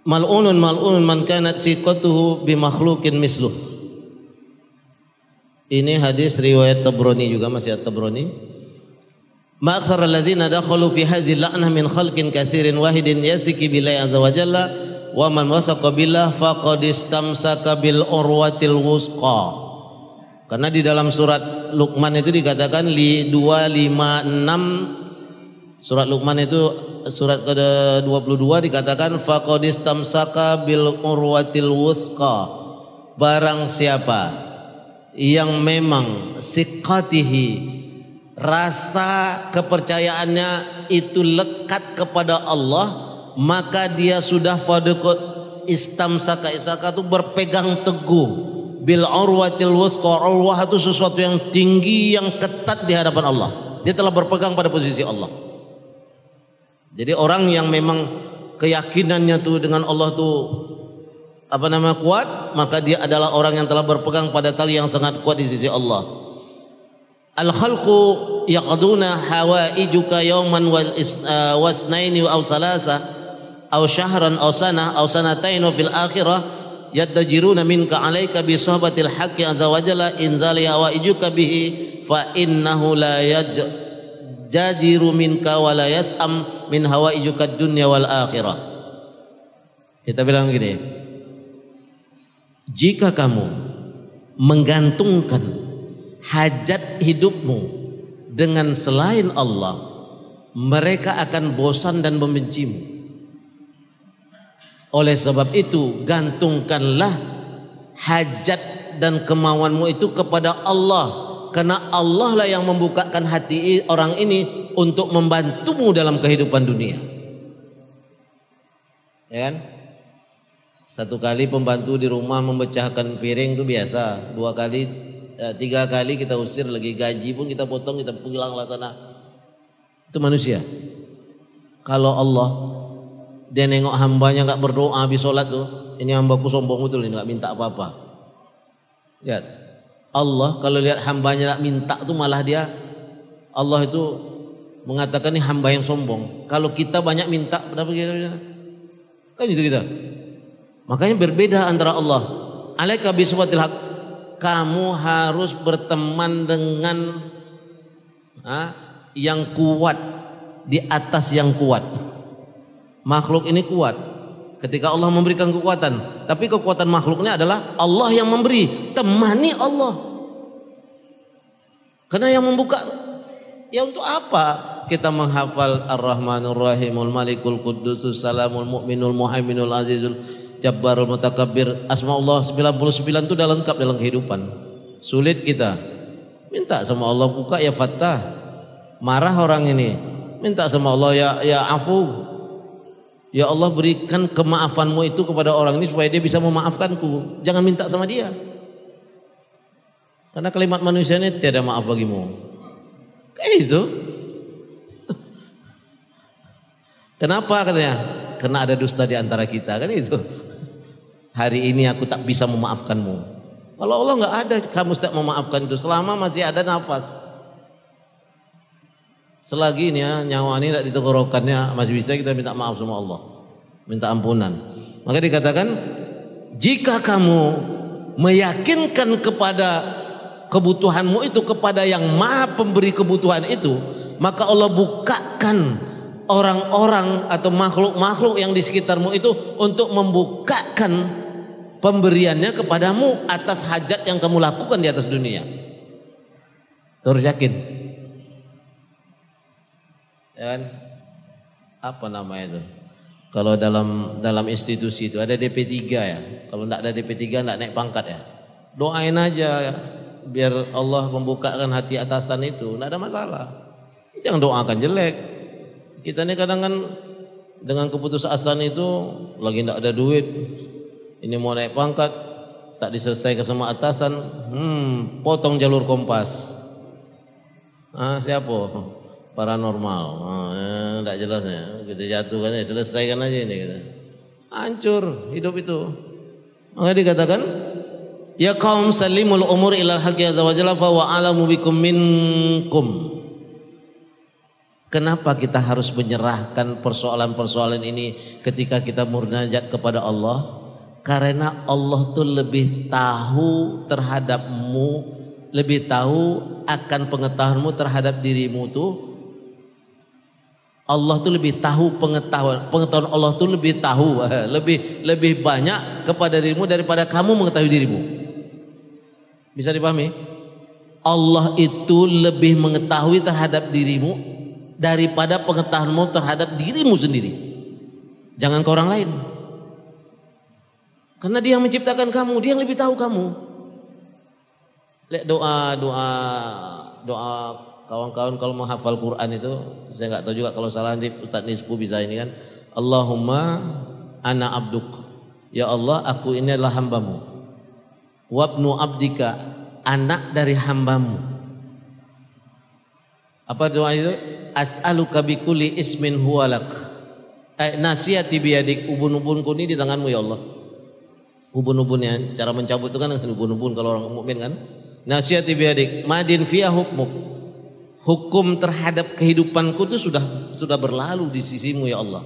mal'unun mal'unun man kanat siqatuhu bi makhluqin misluh. Ini hadis riwayat Tabrani juga masih Tabrani. Maksar allazina dakhalu fi hadhihi al-la'na min khalqin kathirin wahidin yasiki bilai azza wa jalla wa man wasaqa billah faqad istamsaka bil urwatil wusqa. Karena di dalam surat Luqman itu dikatakan li dua lima enam surat Luqman itu surat ke-22 dikatakan faqad istamsaka bil urwatil wusqa. Barang siapa yang memang sikatihi rasa kepercayaannya itu lekat kepada Allah maka dia sudah istam istamsaka istamsaka itu berpegang teguh bil urwatil wusqa urwah itu sesuatu yang tinggi yang ketat di hadapan Allah dia telah berpegang pada posisi Allah jadi orang yang memang keyakinannya tuh dengan Allah tuh apa nama kuat maka dia adalah orang yang telah berpegang pada tali yang sangat kuat di sisi Allah al khalqu yaqduna hawaijuka yawman wal uh, wasnaini aw salasa aw syahran aw sana aw sanatain fil akhirah yadajiruna minka alaika bi sohbatil haqqi azza wa jalla inzali hawaijuka bihi fa innahu la yajajiru minka wa la yas'am min hawaijuka dunya wal akhirah kita bilang gini jika kamu menggantungkan hajat hidupmu dengan selain Allah mereka akan bosan dan membencimu oleh sebab itu gantungkanlah hajat dan kemauanmu itu kepada Allah karena Allah lah yang membukakan hati orang ini untuk membantumu dalam kehidupan dunia. Ya kan? Satu kali pembantu di rumah memecahkan piring itu biasa, dua kali ya, tiga kali kita usir lagi gaji pun kita potong kita pulang lah sana itu manusia kalau Allah dia nengok hambanya nggak berdoa habis sholat tuh ini hambaku sombong betul ini nggak minta apa-apa lihat Allah kalau lihat hambanya nggak minta tuh malah dia Allah itu mengatakan ini hamba yang sombong kalau kita banyak minta berapa kita kan itu kita makanya berbeda antara Allah alaika biswatil haq kamu harus berteman dengan ha, yang kuat di atas yang kuat. Makhluk ini kuat. Ketika Allah memberikan kekuatan, tapi kekuatan makhluknya adalah Allah yang memberi. Temani Allah. Karena yang membuka ya untuk apa? kita menghafal Ar-Rahmanur Rahimul Malikul Kudusus Salamul Mu'minul Muhaiminul Azizul Jabbarul Mutakabbir, Asma Allah 99 itu udah lengkap dalam kehidupan. Sulit kita. Minta sama Allah buka ya Fattah. Marah orang ini. Minta sama Allah ya ya Afu. Ya Allah berikan kemaafanmu itu kepada orang ini supaya dia bisa memaafkanku. Jangan minta sama dia. Karena kalimat manusia ini tiada maaf bagimu. Kayak itu. Kenapa katanya? Karena ada dusta di antara kita kan itu hari ini aku tak bisa memaafkanmu. Kalau Allah nggak ada, kamu tidak memaafkan itu selama masih ada nafas. Selagi ini ya, nyawa ini tidak ditenggorokannya masih bisa kita minta maaf sama Allah, minta ampunan. Maka dikatakan jika kamu meyakinkan kepada kebutuhanmu itu kepada yang maha pemberi kebutuhan itu, maka Allah bukakan orang-orang atau makhluk-makhluk yang di sekitarmu itu untuk membukakan pemberiannya kepadamu atas hajat yang kamu lakukan di atas dunia. Terus yakin. Ya kan? Apa namanya itu? Kalau dalam dalam institusi itu ada DP3 ya. Kalau tidak ada DP3 tidak naik pangkat ya. Doain aja ya. biar Allah membukakan hati atasan itu. Tidak ada masalah. Jangan doakan jelek. Kita ini kadang kan dengan keputusasaan itu lagi tidak ada duit, ini mau naik pangkat, tak diselesaikan sama atasan, hmm, potong jalur kompas. Ah, siapa? Paranormal. Tidak eh, ah, jelasnya. Kita jatuhkan ya, selesaikan aja ini. Kita. Hancur hidup itu. Maka dikatakan, Ya kaum salimul umur ilal haqqi zawajalah fa wa bikum minkum. Kenapa kita harus menyerahkan persoalan-persoalan ini ketika kita murnajat kepada Allah? Karena Allah tuh lebih tahu terhadapmu, lebih tahu akan pengetahuanmu terhadap dirimu tuh. Allah tuh lebih tahu pengetahuan, pengetahuan Allah tuh lebih tahu, lebih lebih banyak kepada dirimu daripada kamu mengetahui dirimu. Bisa dipahami? Allah itu lebih mengetahui terhadap dirimu daripada pengetahuanmu terhadap dirimu sendiri. Jangan ke orang lain. Karena dia yang menciptakan kamu, dia yang lebih tahu kamu. Lek doa doa doa kawan-kawan kalau menghafal Quran itu saya nggak tahu juga kalau salah nanti Ustaz Nisbu bisa ini kan Allahumma ana abduk ya Allah aku ini adalah hambamu wabnu abdika anak dari hambamu apa doa itu as'aluka bi kulli ismin huwalak eh, nasihati biyadik ubun-ubunku ini di tanganmu ya Allah ubun-ubunnya cara mencabut itu kan dengan ubun-ubun kalau orang mukmin kan nasihati biyadik madin fiya hukmuk hukum terhadap kehidupanku itu sudah sudah berlalu di sisimu ya Allah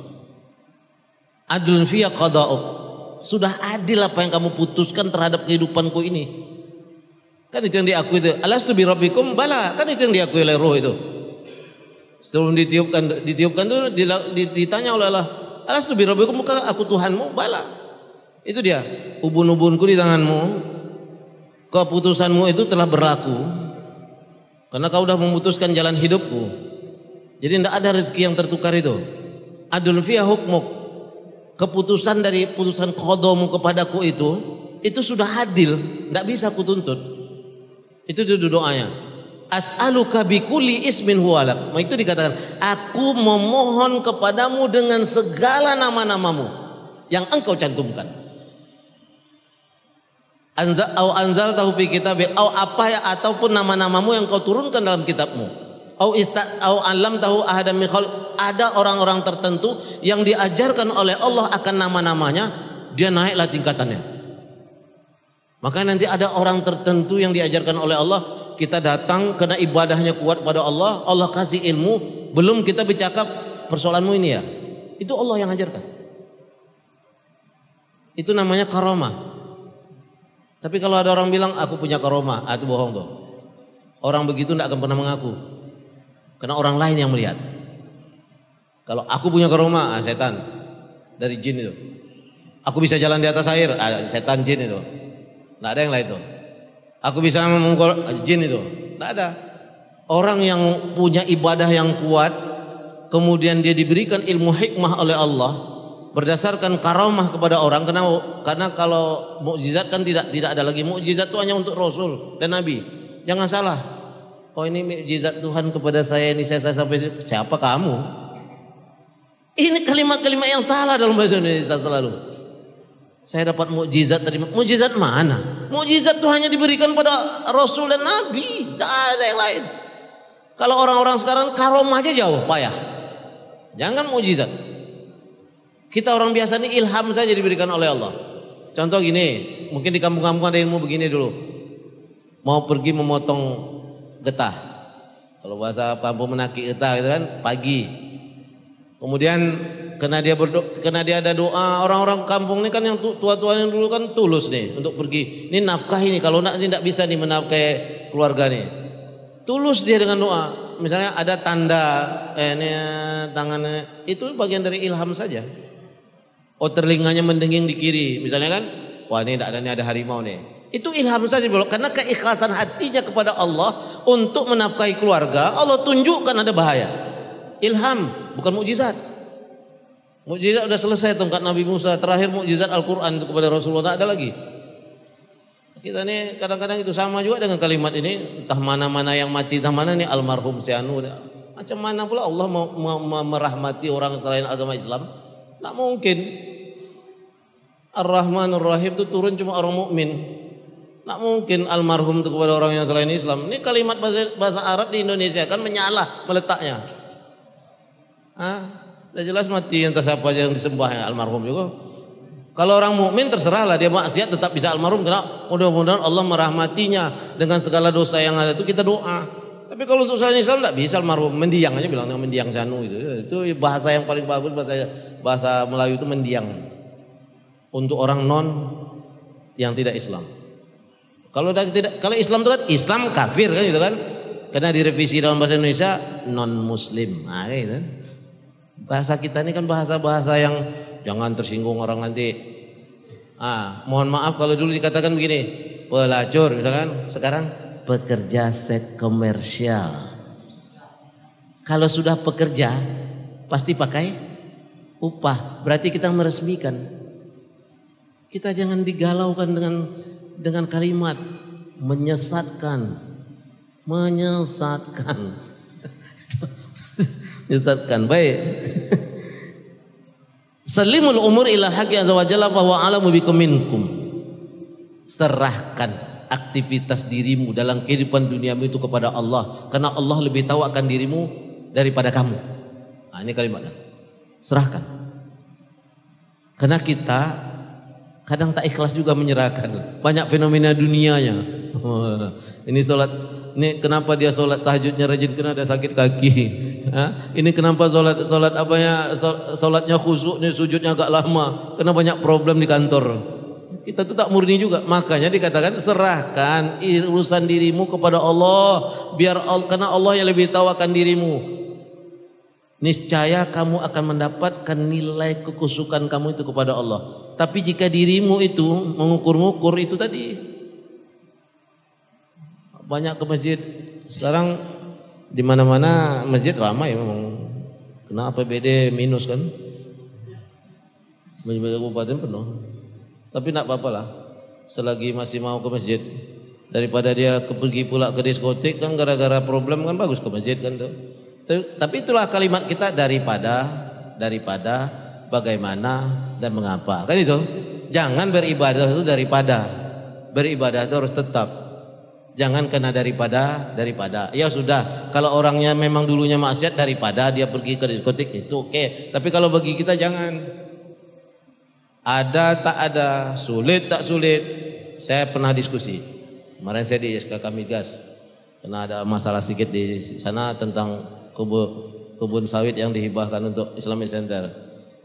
adlun fiya qada'uk sudah adil apa yang kamu putuskan terhadap kehidupanku ini kan itu yang diakui itu alastu bi rabbikum bala kan itu yang diakui oleh roh itu setelah ditiupkan ditiupkan itu ditanya oleh Allah, "Alastu bi rabbikum muka aku Tuhanmu?" Bala. Itu dia, ubun-ubunku di tanganmu. Keputusanmu itu telah berlaku. Karena kau sudah memutuskan jalan hidupku. Jadi tidak ada rezeki yang tertukar itu. Adul fiya hukmuk. Keputusan dari putusan kodomu kepadaku itu, itu sudah adil. Tidak bisa kutuntut. Itu duduk doanya. As'aluka kulli ismin huwalak. Itu dikatakan, aku memohon kepadamu dengan segala nama-namamu yang engkau cantumkan. Anza, au anzal tahu fi kitab, au apa ya ataupun nama-namamu yang kau turunkan dalam kitabmu. Au ista au alam tahu mikhal, ada orang-orang tertentu yang diajarkan oleh Allah akan nama-namanya dia naiklah tingkatannya. Maka nanti ada orang tertentu yang diajarkan oleh Allah kita datang karena ibadahnya kuat pada Allah, Allah kasih ilmu, belum kita bercakap persoalanmu ini ya. Itu Allah yang ajarkan. Itu namanya karoma. Tapi kalau ada orang bilang aku punya karoma, ah, itu bohong tuh. Orang begitu tidak akan pernah mengaku. Karena orang lain yang melihat. Kalau aku punya karoma, ah, setan dari jin itu. Aku bisa jalan di atas air, ah, setan jin itu. Tidak ada yang lain tuh. Aku bisa memukul jin itu. Tidak ada. Orang yang punya ibadah yang kuat, kemudian dia diberikan ilmu hikmah oleh Allah berdasarkan karamah kepada orang karena karena kalau mukjizat kan tidak tidak ada lagi mukjizat itu hanya untuk rasul dan nabi. Jangan salah. Oh ini mukjizat Tuhan kepada saya ini saya, saya sampai siapa kamu? Ini kalimat-kalimat yang salah dalam bahasa Indonesia selalu. Saya dapat mukjizat dari mukjizat mana? Mukjizat itu hanya diberikan pada Rasul dan Nabi, tidak ada yang lain. Kalau orang-orang sekarang aja jauh, payah. Jangan mukjizat. Kita orang biasa ini ilham saja diberikan oleh Allah. Contoh gini, mungkin di kampung-kampung ada ilmu begini dulu. Mau pergi memotong getah. Kalau bahasa kampung menaki getah gitu kan pagi. Kemudian karena dia berdoa, karena dia ada doa. Orang-orang kampung ini kan yang tua-tua yang dulu kan tulus nih untuk pergi. Ini nafkah ini kalau nak tidak bisa nih menafkahi keluarga nih. Tulus dia dengan doa. Misalnya ada tanda eh, ini tangannya itu bagian dari ilham saja. Oh telinganya mendenging di kiri misalnya kan. Wah ini tidak ada ini ada harimau nih. Itu ilham saja bro. Karena keikhlasan hatinya kepada Allah untuk menafkahi keluarga, Allah tunjukkan ada bahaya. Ilham bukan mukjizat. Mukjizat sudah selesai tongkat Nabi Musa, terakhir mukjizat Al-Qur'an kepada Rasulullah tak ada lagi. Kita ini kadang-kadang itu sama juga dengan kalimat ini, entah mana-mana yang mati, entah mana nih almarhum si anu. Macam mana pula Allah mau, merahmati orang selain agama Islam? Tak mungkin. Ar-Rahman Ar-Rahim itu turun cuma orang mukmin. Tak mungkin almarhum itu kepada orang yang selain Islam. Ini kalimat bahasa, bahasa Arab di Indonesia kan menyalah meletaknya. Hah? Tidak ya jelas mati entah siapa aja yang disembah yang almarhum juga. Kalau orang mukmin terserahlah dia maksiat tetap bisa almarhum karena mudah-mudahan Allah merahmatinya dengan segala dosa yang ada itu kita doa. Tapi kalau untuk selain Islam tidak bisa almarhum mendiang aja bilang mendiang sanu itu. Itu bahasa yang paling bagus bahasa bahasa Melayu itu mendiang. Untuk orang non yang tidak Islam. Kalau tidak kalau Islam itu kan Islam kafir kan gitu kan. Karena direvisi dalam bahasa Indonesia non muslim. Nah, gitu. Kan? Bahasa kita ini kan bahasa-bahasa yang jangan tersinggung orang nanti. Ah, mohon maaf kalau dulu dikatakan begini, pelacur misalkan, sekarang pekerja seks komersial. Kalau sudah pekerja pasti pakai upah. Berarti kita meresmikan. Kita jangan digalaukan dengan dengan kalimat menyesatkan. Menyesatkan. Disesatkan. Baik. Salimul umur ila haqqi ya azza wa jalla fa huwa alamu bikum minkum. Serahkan aktivitas dirimu dalam kehidupan duniamu itu kepada Allah karena Allah lebih tahu akan dirimu daripada kamu. Nah, ini kalimatnya. Serahkan. Karena kita kadang tak ikhlas juga menyerahkan. Banyak fenomena dunianya. ini solat ini kenapa dia solat tahajudnya rajin karena ada sakit kaki Ya, ini kenapa solat solat apa ya solatnya khusyuknya sujudnya agak lama karena banyak problem di kantor. Kita tuh tak murni juga. Makanya dikatakan serahkan urusan dirimu kepada Allah biar karena Allah yang lebih tahu akan dirimu. Niscaya kamu akan mendapatkan nilai kekusukan kamu itu kepada Allah. Tapi jika dirimu itu mengukur-ngukur itu tadi banyak ke masjid sekarang di mana-mana masjid ramai memang. Kena APBD minus kan? Masjid kabupaten penuh. Tapi nak apa-apa lah. Selagi masih mau ke masjid daripada dia pergi pula ke diskotik kan gara-gara problem kan bagus ke masjid kan tuh. Tapi itulah kalimat kita daripada daripada bagaimana dan mengapa. Kan itu. Jangan beribadah itu daripada. Beribadah itu harus tetap jangan kena daripada daripada ya sudah kalau orangnya memang dulunya maksiat daripada dia pergi ke diskotik itu oke okay. tapi kalau bagi kita jangan ada tak ada sulit tak sulit saya pernah diskusi kemarin saya di SKK Migas karena ada masalah sedikit di sana tentang kebun kebun sawit yang dihibahkan untuk Islamic Center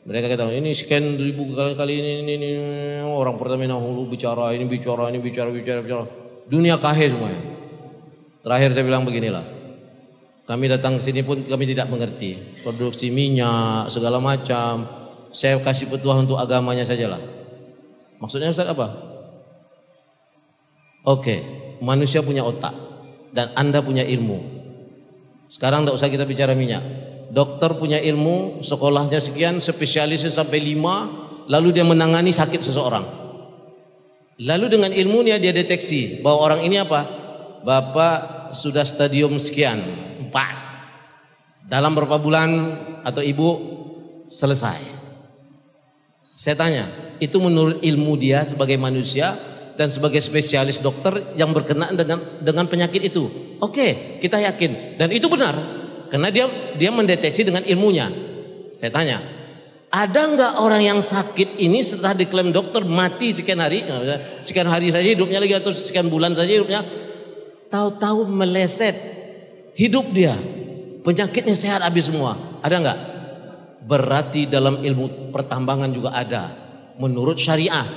mereka kata ini scan ribu kali kali ini, ini, ini orang Pertamina hulu oh, bicara ini bicara ini bicara bicara bicara Dunia kahir semuanya. Terakhir saya bilang beginilah. Kami datang ke sini pun kami tidak mengerti produksi minyak segala macam. Saya kasih petuah untuk agamanya sajalah. Maksudnya Ustaz apa? Oke, okay, manusia punya otak dan Anda punya ilmu. Sekarang tidak usah kita bicara minyak. Dokter punya ilmu, sekolahnya sekian, spesialisnya sampai lima, lalu dia menangani sakit seseorang. Lalu dengan ilmunya dia deteksi bahwa orang ini apa? Bapak sudah stadium sekian, empat. Dalam berapa bulan atau ibu selesai. Saya tanya, itu menurut ilmu dia sebagai manusia dan sebagai spesialis dokter yang berkenaan dengan dengan penyakit itu. Oke, kita yakin dan itu benar karena dia dia mendeteksi dengan ilmunya. Saya tanya, ada nggak orang yang sakit ini setelah diklaim dokter mati sekian hari, sekian hari saja hidupnya lagi atau sekian bulan saja hidupnya, tahu-tahu meleset hidup dia, penyakitnya sehat habis semua, ada nggak? Berarti dalam ilmu pertambangan juga ada, menurut syariah.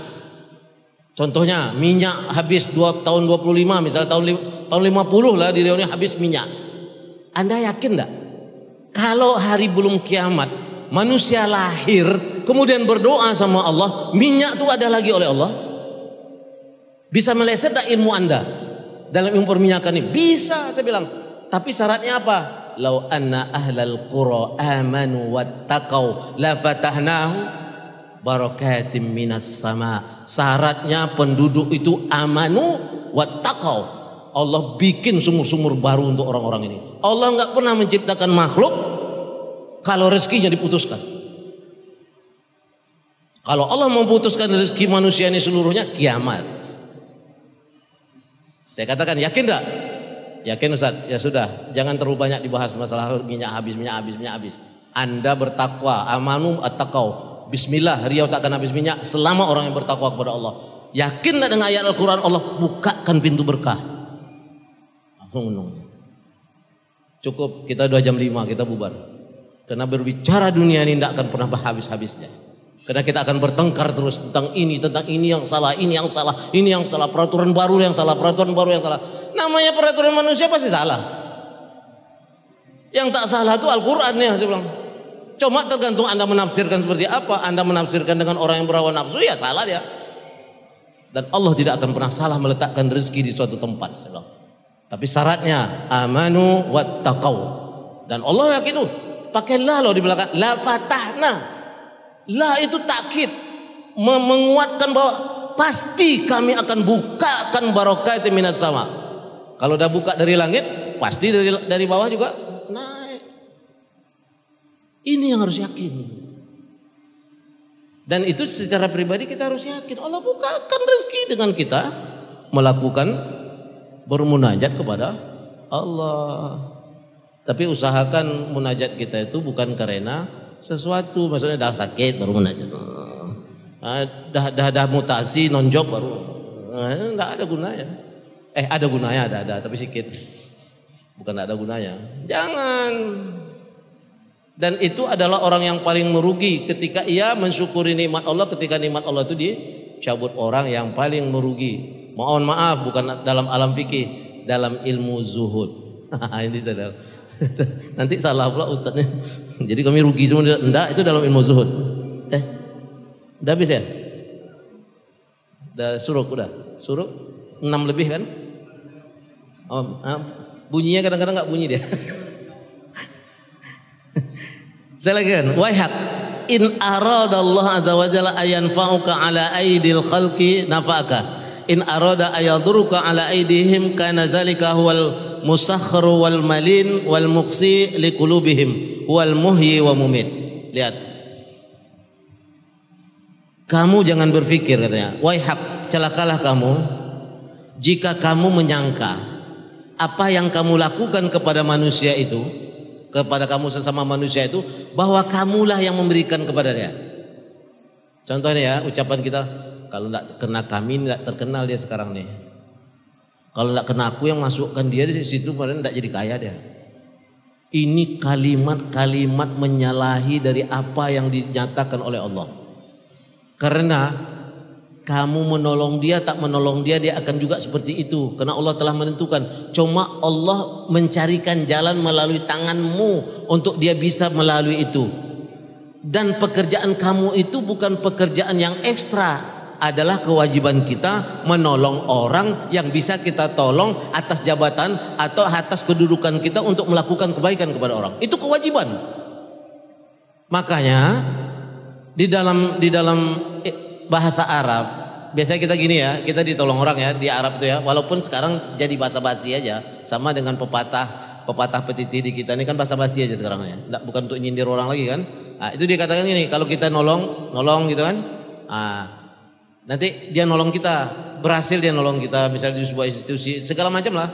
Contohnya minyak habis dua tahun 25 misalnya tahun tahun 50 lah di Reuni habis minyak. Anda yakin enggak? Kalau hari belum kiamat manusia lahir kemudian berdoa sama Allah, minyak itu ada lagi oleh Allah? Bisa meleset tak ilmu Anda dalam ilmu perminyakan ini? Bisa saya bilang. Tapi syaratnya apa? Lau anna ahlal qura amanu wattaqau la fatahnahu barakatim minas sama. Syaratnya penduduk itu amanu wattaqau. Allah bikin sumur-sumur baru untuk orang-orang ini. Allah nggak pernah menciptakan makhluk kalau rezekinya diputuskan. Kalau Allah memutuskan rezeki manusia ini seluruhnya kiamat. Saya katakan yakin tidak? Yakin Ustaz? Ya sudah, jangan terlalu banyak dibahas masalah minyak habis, minyak habis, minyak habis. Anda bertakwa, amanu attaqau. Bismillah, riau takkan habis minyak selama orang yang bertakwa kepada Allah. Yakin tak dengan ayat Al-Quran Allah bukakan pintu berkah. Langsung Cukup kita dua jam lima kita bubar. Karena berbicara dunia ini tidak akan pernah habis-habisnya. Karena kita akan bertengkar terus tentang ini, tentang ini yang salah, ini yang salah, ini yang salah, peraturan baru yang salah, peraturan baru yang salah. Namanya peraturan manusia pasti salah. Yang tak salah itu Al-Quran ya, saya bilang. Cuma tergantung Anda menafsirkan seperti apa. Anda menafsirkan dengan orang yang berawan nafsu, ya salah dia. Dan Allah tidak akan pernah salah meletakkan rezeki di suatu tempat. Saya bilang. Tapi syaratnya, amanu taqaw. Dan Allah yakin itu pakai la loh di belakang. La fatahna. La itu takkid menguatkan bahwa pasti kami akan bukakan barokah itu minat sama. Kalau udah buka dari langit, pasti dari dari bawah juga naik. Ini yang harus yakin. Dan itu secara pribadi kita harus yakin Allah bukakan rezeki dengan kita melakukan bermunajat kepada Allah. Tapi usahakan munajat kita itu bukan karena sesuatu, maksudnya dah sakit baru munajat. Nah, dah, dah, dah mutasi non job baru. Nah, ada gunanya. Eh ada gunanya ada ada tapi sedikit. Bukan ada gunanya. Jangan dan itu adalah orang yang paling merugi ketika ia mensyukuri nikmat Allah ketika nikmat Allah itu dicabut orang yang paling merugi mohon maaf bukan dalam alam fikih dalam ilmu zuhud ini saudara. Nanti salah pula ustaznya. Jadi kami rugi semua. Enggak, itu dalam ilmu zuhud. Eh, udah habis ya? Udah suruh udah. suruh enam lebih kan? Oh, ah, bunyinya kadang-kadang nggak bunyi dia. Saya lagi kan, waihak in arada Allah azza wa jalla fauka ala aidil khalqi nafa'aka in arada ayaduruka ala aidihim kana zalika huwal musakhru wal malin wal muqsi liqulubihim wal muhyi wa mumit. Lihat. Kamu jangan berpikir katanya, wahai hak, celakalah kamu jika kamu menyangka apa yang kamu lakukan kepada manusia itu, kepada kamu sesama manusia itu bahwa kamulah yang memberikan kepada dia. Contohnya ya, ucapan kita kalau tidak kena kami tidak terkenal dia sekarang nih kalau tidak kena aku yang masukkan dia di situ, padahal tidak jadi kaya dia. Ini kalimat-kalimat menyalahi dari apa yang dinyatakan oleh Allah. Karena kamu menolong dia tak menolong dia dia akan juga seperti itu karena Allah telah menentukan cuma Allah mencarikan jalan melalui tanganmu untuk dia bisa melalui itu dan pekerjaan kamu itu bukan pekerjaan yang ekstra adalah kewajiban kita menolong orang yang bisa kita tolong atas jabatan atau atas kedudukan kita untuk melakukan kebaikan kepada orang. Itu kewajiban. Makanya di dalam di dalam eh, bahasa Arab biasanya kita gini ya, kita ditolong orang ya di Arab itu ya, walaupun sekarang jadi bahasa basi aja sama dengan pepatah pepatah petiti di kita ini kan bahasa basi aja sekarang ya. Nggak, bukan untuk nyindir orang lagi kan. Nah, itu dikatakan ini kalau kita nolong, nolong gitu kan. Nah, Nanti dia nolong kita, berhasil dia nolong kita misalnya di sebuah institusi, segala macam lah.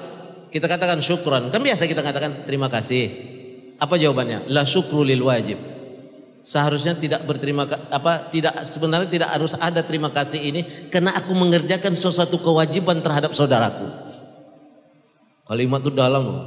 Kita katakan syukuran Kan biasa kita katakan terima kasih. Apa jawabannya? La syukru lil wajib. Seharusnya tidak berterima apa tidak sebenarnya tidak harus ada terima kasih ini karena aku mengerjakan sesuatu kewajiban terhadap saudaraku. Kalimat itu dalam loh.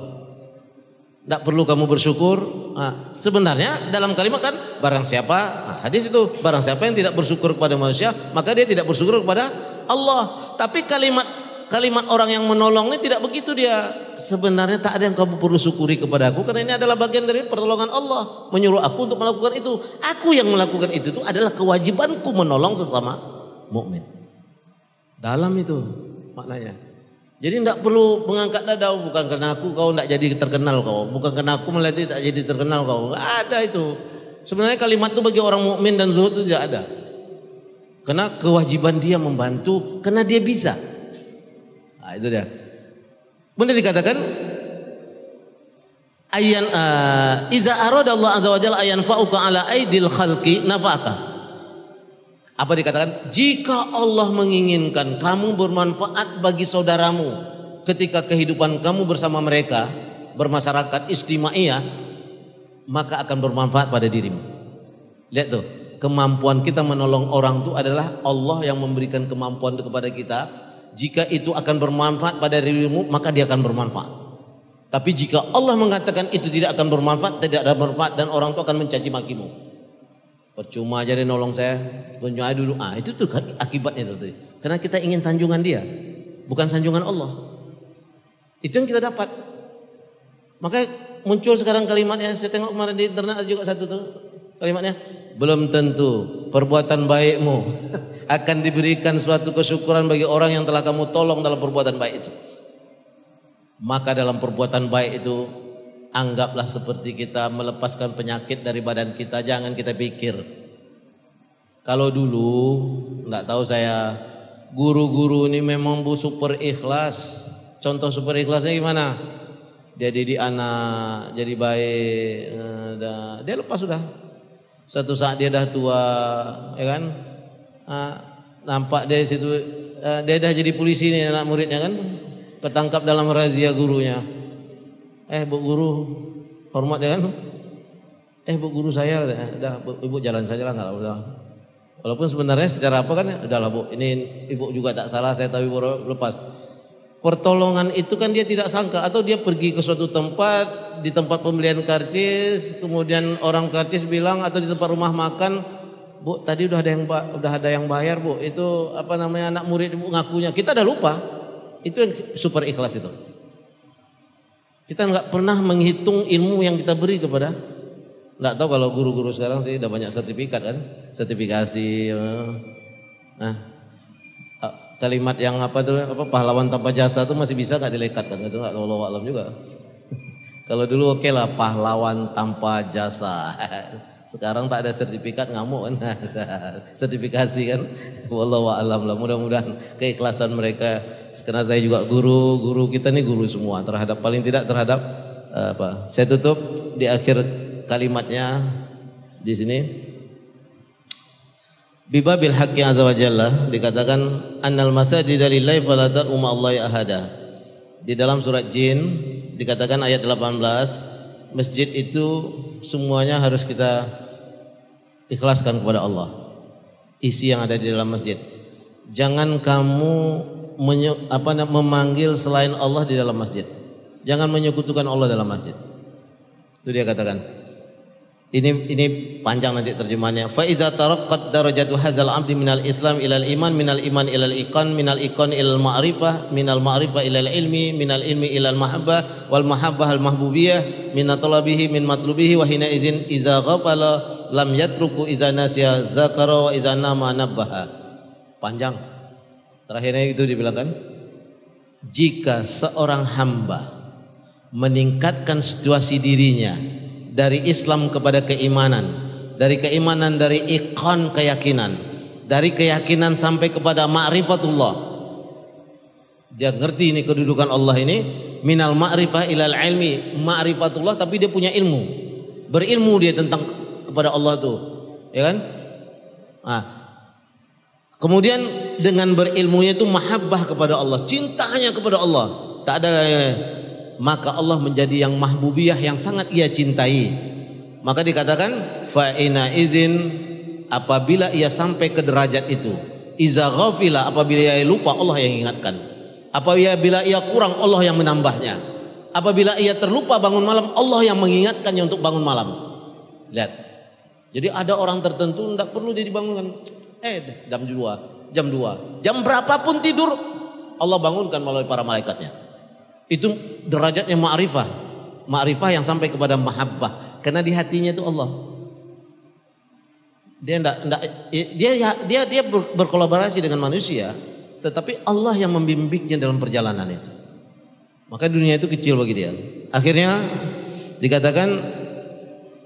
Tidak perlu kamu bersyukur. Nah, sebenarnya dalam kalimat kan barang siapa nah, hadis itu barang siapa yang tidak bersyukur kepada manusia maka dia tidak bersyukur kepada Allah. Tapi kalimat kalimat orang yang menolong ini tidak begitu dia. Sebenarnya tak ada yang kamu perlu syukuri kepada aku karena ini adalah bagian dari pertolongan Allah menyuruh aku untuk melakukan itu. Aku yang melakukan itu itu adalah kewajibanku menolong sesama mukmin. Dalam itu maknanya. Jadi tidak perlu mengangkat dada, bukan karena aku kau tidak jadi terkenal kau, bukan karena aku melatih tak jadi terkenal kau. ada itu. Sebenarnya kalimat itu bagi orang mukmin dan zuhud itu tidak ada. Karena kewajiban dia membantu, karena dia bisa. Nah, itu dia. Kemudian dikatakan ayan uh, iza Allah azza wajalla ayan fa'uka ala aidil khalqi nafaka apa dikatakan? Jika Allah menginginkan kamu bermanfaat bagi saudaramu ketika kehidupan kamu bersama mereka bermasyarakat istimaiyah maka akan bermanfaat pada dirimu. Lihat tuh, kemampuan kita menolong orang itu adalah Allah yang memberikan kemampuan itu kepada kita. Jika itu akan bermanfaat pada dirimu, maka dia akan bermanfaat. Tapi jika Allah mengatakan itu tidak akan bermanfaat, tidak ada bermanfaat dan orang itu akan mencaci makimu. Percuma aja dia nolong saya, aja dulu. Ah, itu tuh akibatnya itu. Karena kita ingin sanjungan dia, bukan sanjungan Allah. Itu yang kita dapat. makanya muncul sekarang kalimatnya, saya tengok kemarin di internet ada juga satu tuh kalimatnya, belum tentu perbuatan baikmu akan diberikan suatu kesyukuran bagi orang yang telah kamu tolong dalam perbuatan baik itu. Maka dalam perbuatan baik itu anggaplah seperti kita melepaskan penyakit dari badan kita jangan kita pikir kalau dulu nggak tahu saya guru-guru ini memang bu super ikhlas contoh super ikhlasnya gimana dia didik anak jadi baik eh, dia lepas sudah satu saat dia dah tua ya kan ah, nampak dia situ eh, dia dah jadi polisi nih anak muridnya kan ketangkap dalam razia gurunya eh bu guru hormat dengan ya eh bu guru saya ya, udah ibu jalan saja lah kalau udah walaupun sebenarnya secara apa kan ya, udahlah bu ini ibu juga tak salah saya tahu ibu lepas pertolongan itu kan dia tidak sangka atau dia pergi ke suatu tempat di tempat pembelian karcis kemudian orang karcis bilang atau di tempat rumah makan bu tadi udah ada yang udah ada yang bayar bu itu apa namanya anak murid ibu ngakunya kita udah lupa itu yang super ikhlas itu kita nggak pernah menghitung ilmu yang kita beri kepada. Nggak tahu kalau guru-guru sekarang sih udah banyak sertifikat kan, sertifikasi. Nah, kalimat yang apa tuh apa pahlawan tanpa jasa tuh masih bisa nggak dilekat kan itu nggak tahu alam juga. kalau dulu oke okay lah pahlawan tanpa jasa. Sekarang tak ada sertifikat ngamuk kan. Nah, sertifikasi kan. Wallahu a'lam lah. Mudah-mudahan keikhlasan mereka karena saya juga guru, guru kita ini guru semua terhadap paling tidak terhadap eh, apa? Saya tutup di akhir kalimatnya di sini. Biba bil haqqi azza wa jalla dikatakan annal masajida lillahi fala tad'u ma'allahi ahada. Di dalam surat Jin dikatakan ayat 18 masjid itu semuanya harus kita ikhlaskan kepada Allah. Isi yang ada di dalam masjid. Jangan kamu menye, apa memanggil selain Allah di dalam masjid. Jangan menyekutukan Allah dalam masjid. Itu dia katakan. Ini ini panjang nanti terjemahannya. Fa iza taraqqat darajatu hazal abdi minal Islam ilal iman minal iman ilal iqan minal iqan ilal ma'rifah minal ma'rifah ilal ilmi minal ilmi ilal mahabbah wal mahabbah al mahbubiyah min talabihi min matlubihi wa hina izin iza ghafala lam yatruku iza nasiya zakara wa iza nama nabbaha. Panjang. Terakhirnya itu dibilangkan. Jika seorang hamba meningkatkan situasi dirinya dari Islam kepada keimanan, dari keimanan dari ikon keyakinan, dari keyakinan sampai kepada ma'rifatullah. Dia ngerti ini kedudukan Allah ini minal ma'rifah ilal ilmi, ma'rifatullah tapi dia punya ilmu. Berilmu dia tentang kepada Allah tuh. Ya kan? Nah, kemudian dengan berilmunya itu mahabbah kepada Allah, cintanya kepada Allah. Tak ada maka Allah menjadi yang mahbubiyah yang sangat ia cintai. Maka dikatakan faina izin apabila ia sampai ke derajat itu. Iza ghafila apabila ia lupa Allah yang ingatkan. Apabila ia kurang Allah yang menambahnya. Apabila ia terlupa bangun malam Allah yang mengingatkannya untuk bangun malam. Lihat. Jadi ada orang tertentu tidak perlu jadi bangunan. Eh jam 2, jam 2. Jam berapapun tidur Allah bangunkan melalui para malaikatnya. Itu derajatnya ma'rifah. Ma'rifah yang sampai kepada mahabbah. Karena di hatinya itu Allah. Dia enggak, enggak dia dia dia berkolaborasi dengan manusia, tetapi Allah yang membimbingnya dalam perjalanan itu. Maka dunia itu kecil bagi dia. Akhirnya dikatakan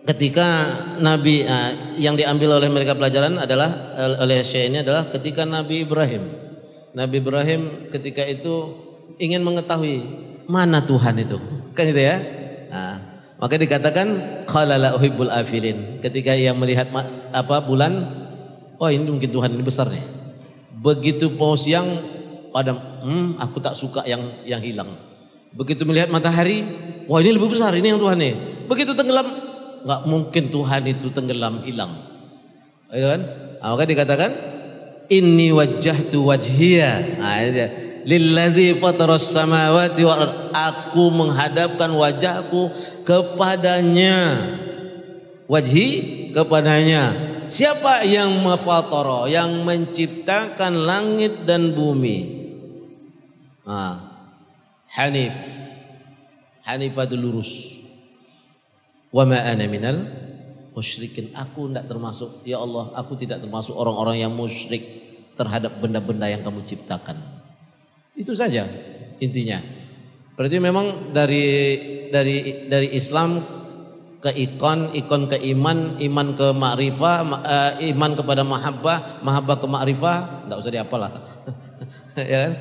ketika Nabi eh, yang diambil oleh mereka pelajaran adalah eh, oleh Syekh ini adalah ketika Nabi Ibrahim. Nabi Ibrahim ketika itu ingin mengetahui Mana Tuhan itu? Kan itu ya? Nah, maka dikatakan qala uhibbul afilin. Ketika ia melihat apa bulan, oh ini mungkin Tuhan ini besar nih. Begitu mau siang pada hmm, aku tak suka yang yang hilang. Begitu melihat matahari, wah ini lebih besar ini yang Tuhan nih. Begitu tenggelam, nggak mungkin Tuhan itu tenggelam hilang. Itu kan? Nah, maka dikatakan wajah wajah wajhia Nah, lillazi fataras samawati wal aku menghadapkan wajahku kepadanya wajhi kepadanya siapa yang mafatoro yang menciptakan langit dan bumi nah, hanif hanifatul lurus wa ma ana minal musyrikin aku tidak termasuk ya Allah aku tidak termasuk orang-orang yang musyrik terhadap benda-benda yang kamu ciptakan itu saja intinya. Berarti memang dari dari dari Islam ke ikon, ikon ke iman, iman ke makrifah, uh, eh, iman kepada mahabbah, mahabbah ke makrifah, enggak usah diapalah. ya kan?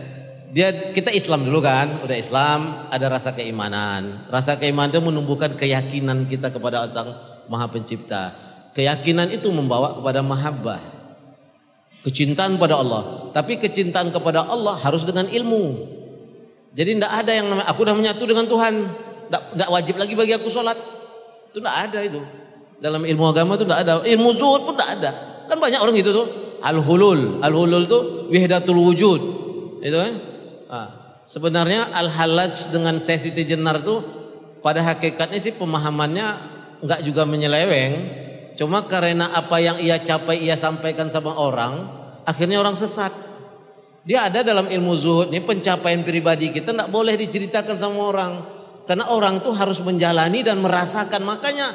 Dia kita Islam dulu kan, udah Islam, ada rasa keimanan. Rasa keimanan itu menumbuhkan keyakinan kita kepada sang Maha Pencipta. Keyakinan itu membawa kepada mahabbah. Kecintaan pada Allah. Tapi kecintaan kepada Allah harus dengan ilmu. Jadi tidak ada yang namanya aku sudah menyatu dengan Tuhan. Tidak wajib lagi bagi aku sholat. Itu tidak ada itu. Dalam ilmu agama itu tidak ada. Ilmu zuhud pun tidak ada. Kan banyak orang gitu tuh. Al-hulul. Al-hulul itu wihdatul wujud. Itu kan. Nah, sebenarnya al-halaj dengan sesi tijenar itu pada hakikatnya sih pemahamannya nggak juga menyeleweng Cuma karena apa yang ia capai ia sampaikan sama orang, akhirnya orang sesat. Dia ada dalam ilmu zuhud ini pencapaian pribadi kita tidak boleh diceritakan sama orang. Karena orang itu harus menjalani dan merasakan. Makanya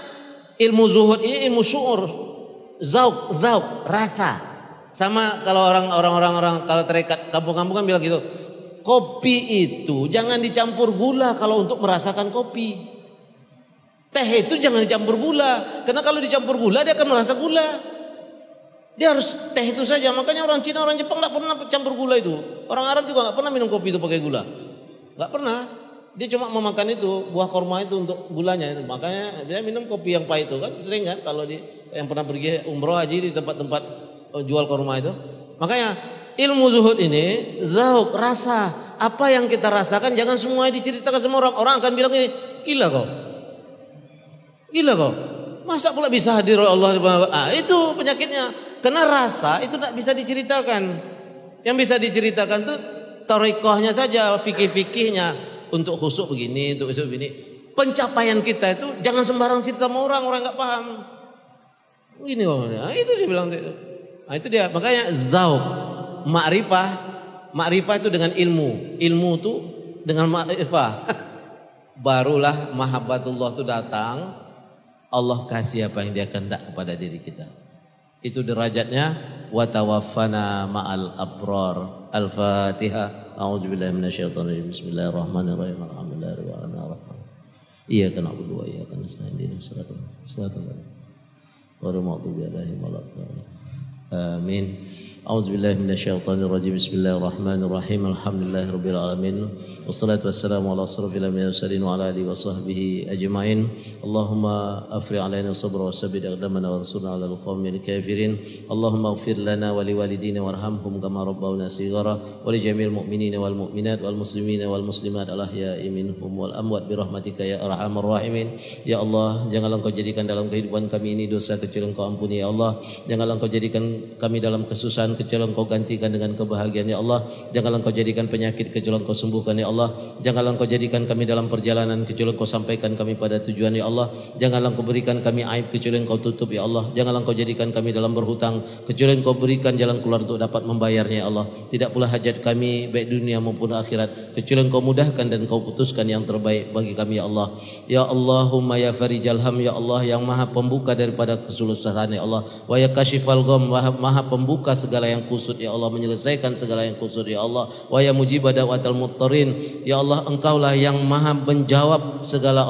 ilmu zuhud ini ilmu syur. Zauk, zauk, rasa. Sama kalau orang-orang orang kalau terikat kampung-kampung kan bilang gitu. Kopi itu jangan dicampur gula kalau untuk merasakan kopi. Teh itu jangan dicampur gula, karena kalau dicampur gula dia akan merasa gula. Dia harus teh itu saja. Makanya orang Cina, orang Jepang gak pernah campur gula itu. Orang Arab juga gak pernah minum kopi itu pakai gula. Gak pernah. Dia cuma memakan itu buah korma itu untuk gulanya itu. Makanya dia minum kopi yang pahit itu kan sering kan kalau di yang pernah pergi umroh haji di tempat-tempat oh, jual korma itu. Makanya ilmu zuhud ini Zahuk rasa apa yang kita rasakan jangan semuanya diceritakan semua orang orang akan bilang ini gila kok. Gila kok. Masa pula bisa hadir oleh Allah Ah, itu penyakitnya. Karena rasa itu tidak bisa diceritakan. Yang bisa diceritakan tuh tarikohnya saja, fikih-fikihnya. Untuk khusuk begini, untuk khusuk begini pencapaian kita itu jangan sembarang cerita sama orang orang nggak paham ini kok. nah, itu dia bilang itu nah, itu dia makanya zau makrifah makrifah itu dengan ilmu ilmu itu dengan makrifah barulah mahabbatullah itu datang Allah kasih apa yang dia kehendak kepada diri kita. Itu derajatnya wa tawaffana ma'al abrar. Al-Fatihah. A'udzubillahi minasyaitonirrajim. Bismillahirrahmanirrahim. Iyyaka na'budu wa iyyaka nasta'in. mustaqim. Amin. A'udzu billahi minasyaitonir rajim. Bismillahirrahmanirrahim. Alhamdulillahirabbil alamin. Wassalatu wassalamu ala asyrofil anbiya'i wa ala alihi wa sahbihi ajmain. Allahumma afri 'alaina sabra wa sabbit aqdamana wa rasulna 'alal qaumil kafirin. Allahumma ighfir lana wa liwalidina warhamhum kama rabbawna shighara wa li jami'il mu'minina wal mu'minat wal muslimina wal muslimat al ahya'i minhum wal amwat bi rahmatika ya arhamar rahimin. Ya Allah, janganlah Engkau jadikan dalam kehidupan kami ini dosa kecil Engkau ampuni ya Allah. Janganlah Engkau jadikan kami dalam kesusahan kecuali Engkau gantikan dengan kebahagiaan ya Allah. Janganlah Engkau jadikan penyakit kecuali Engkau sembuhkan ya Allah. Janganlah Engkau jadikan kami dalam perjalanan kecuali Engkau sampaikan kami pada tujuan ya Allah. Janganlah Engkau berikan kami aib kecuali Engkau tutup ya Allah. Janganlah Engkau jadikan kami dalam berhutang kecuali Engkau berikan jalan keluar untuk dapat membayarnya ya Allah. Tidak pula hajat kami baik dunia maupun akhirat kecuali Engkau mudahkan dan Engkau putuskan yang terbaik bagi kami ya Allah. Ya Allahumma ya Farijal Ham ya Allah yang maha pembuka daripada kesulitan ya Allah. Wa ya kasyifal gham maha pembuka segala segala yang kusut ya Allah menyelesaikan segala yang kusut ya Allah wa ya mujibah da'watal muttarin ya Allah engkaulah yang maha menjawab segala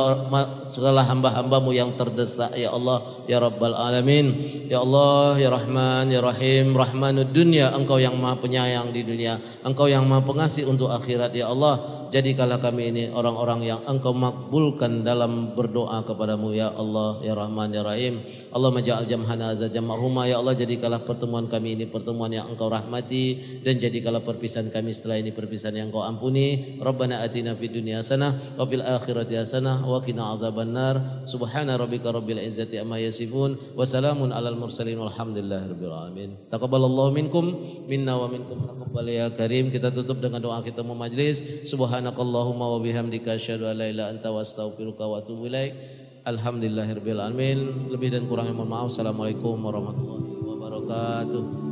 segala hamba-hambamu yang terdesak ya Allah ya rabbal alamin ya Allah ya Rahman ya Rahim Rahmanud dunia engkau yang maha penyayang di dunia engkau yang maha pengasih untuk akhirat ya Allah jadikanlah kami ini orang-orang yang engkau makbulkan dalam berdoa kepadamu ya Allah ya Rahman ya Rahim Allah Majal jamhana azza jam'ahuma ya Allah jadikanlah pertemuan kami ini pertemuan yang engkau rahmati dan jadikanlah perpisahan kami setelah ini perpisahan yang engkau ampuni Rabbana atina fid dunya hasanah wa fil akhirati hasanah wa qina adzabannar subhana rabbika rabbil izzati amma yasifun wa salamun alal mursalin walhamdulillahirabbil alamin taqabbalallahu minkum minna wa minkum taqabbal ya karim kita tutup dengan doa kita mau majlis subhana subhanakallahumma wa bihamdika asyhadu an la ilaha anta wa astaghfiruka wa atubu ilaik. Alhamdulillahirabbil alamin. Lebih dan kurangnya mohon maaf. Assalamualaikum warahmatullahi wabarakatuh.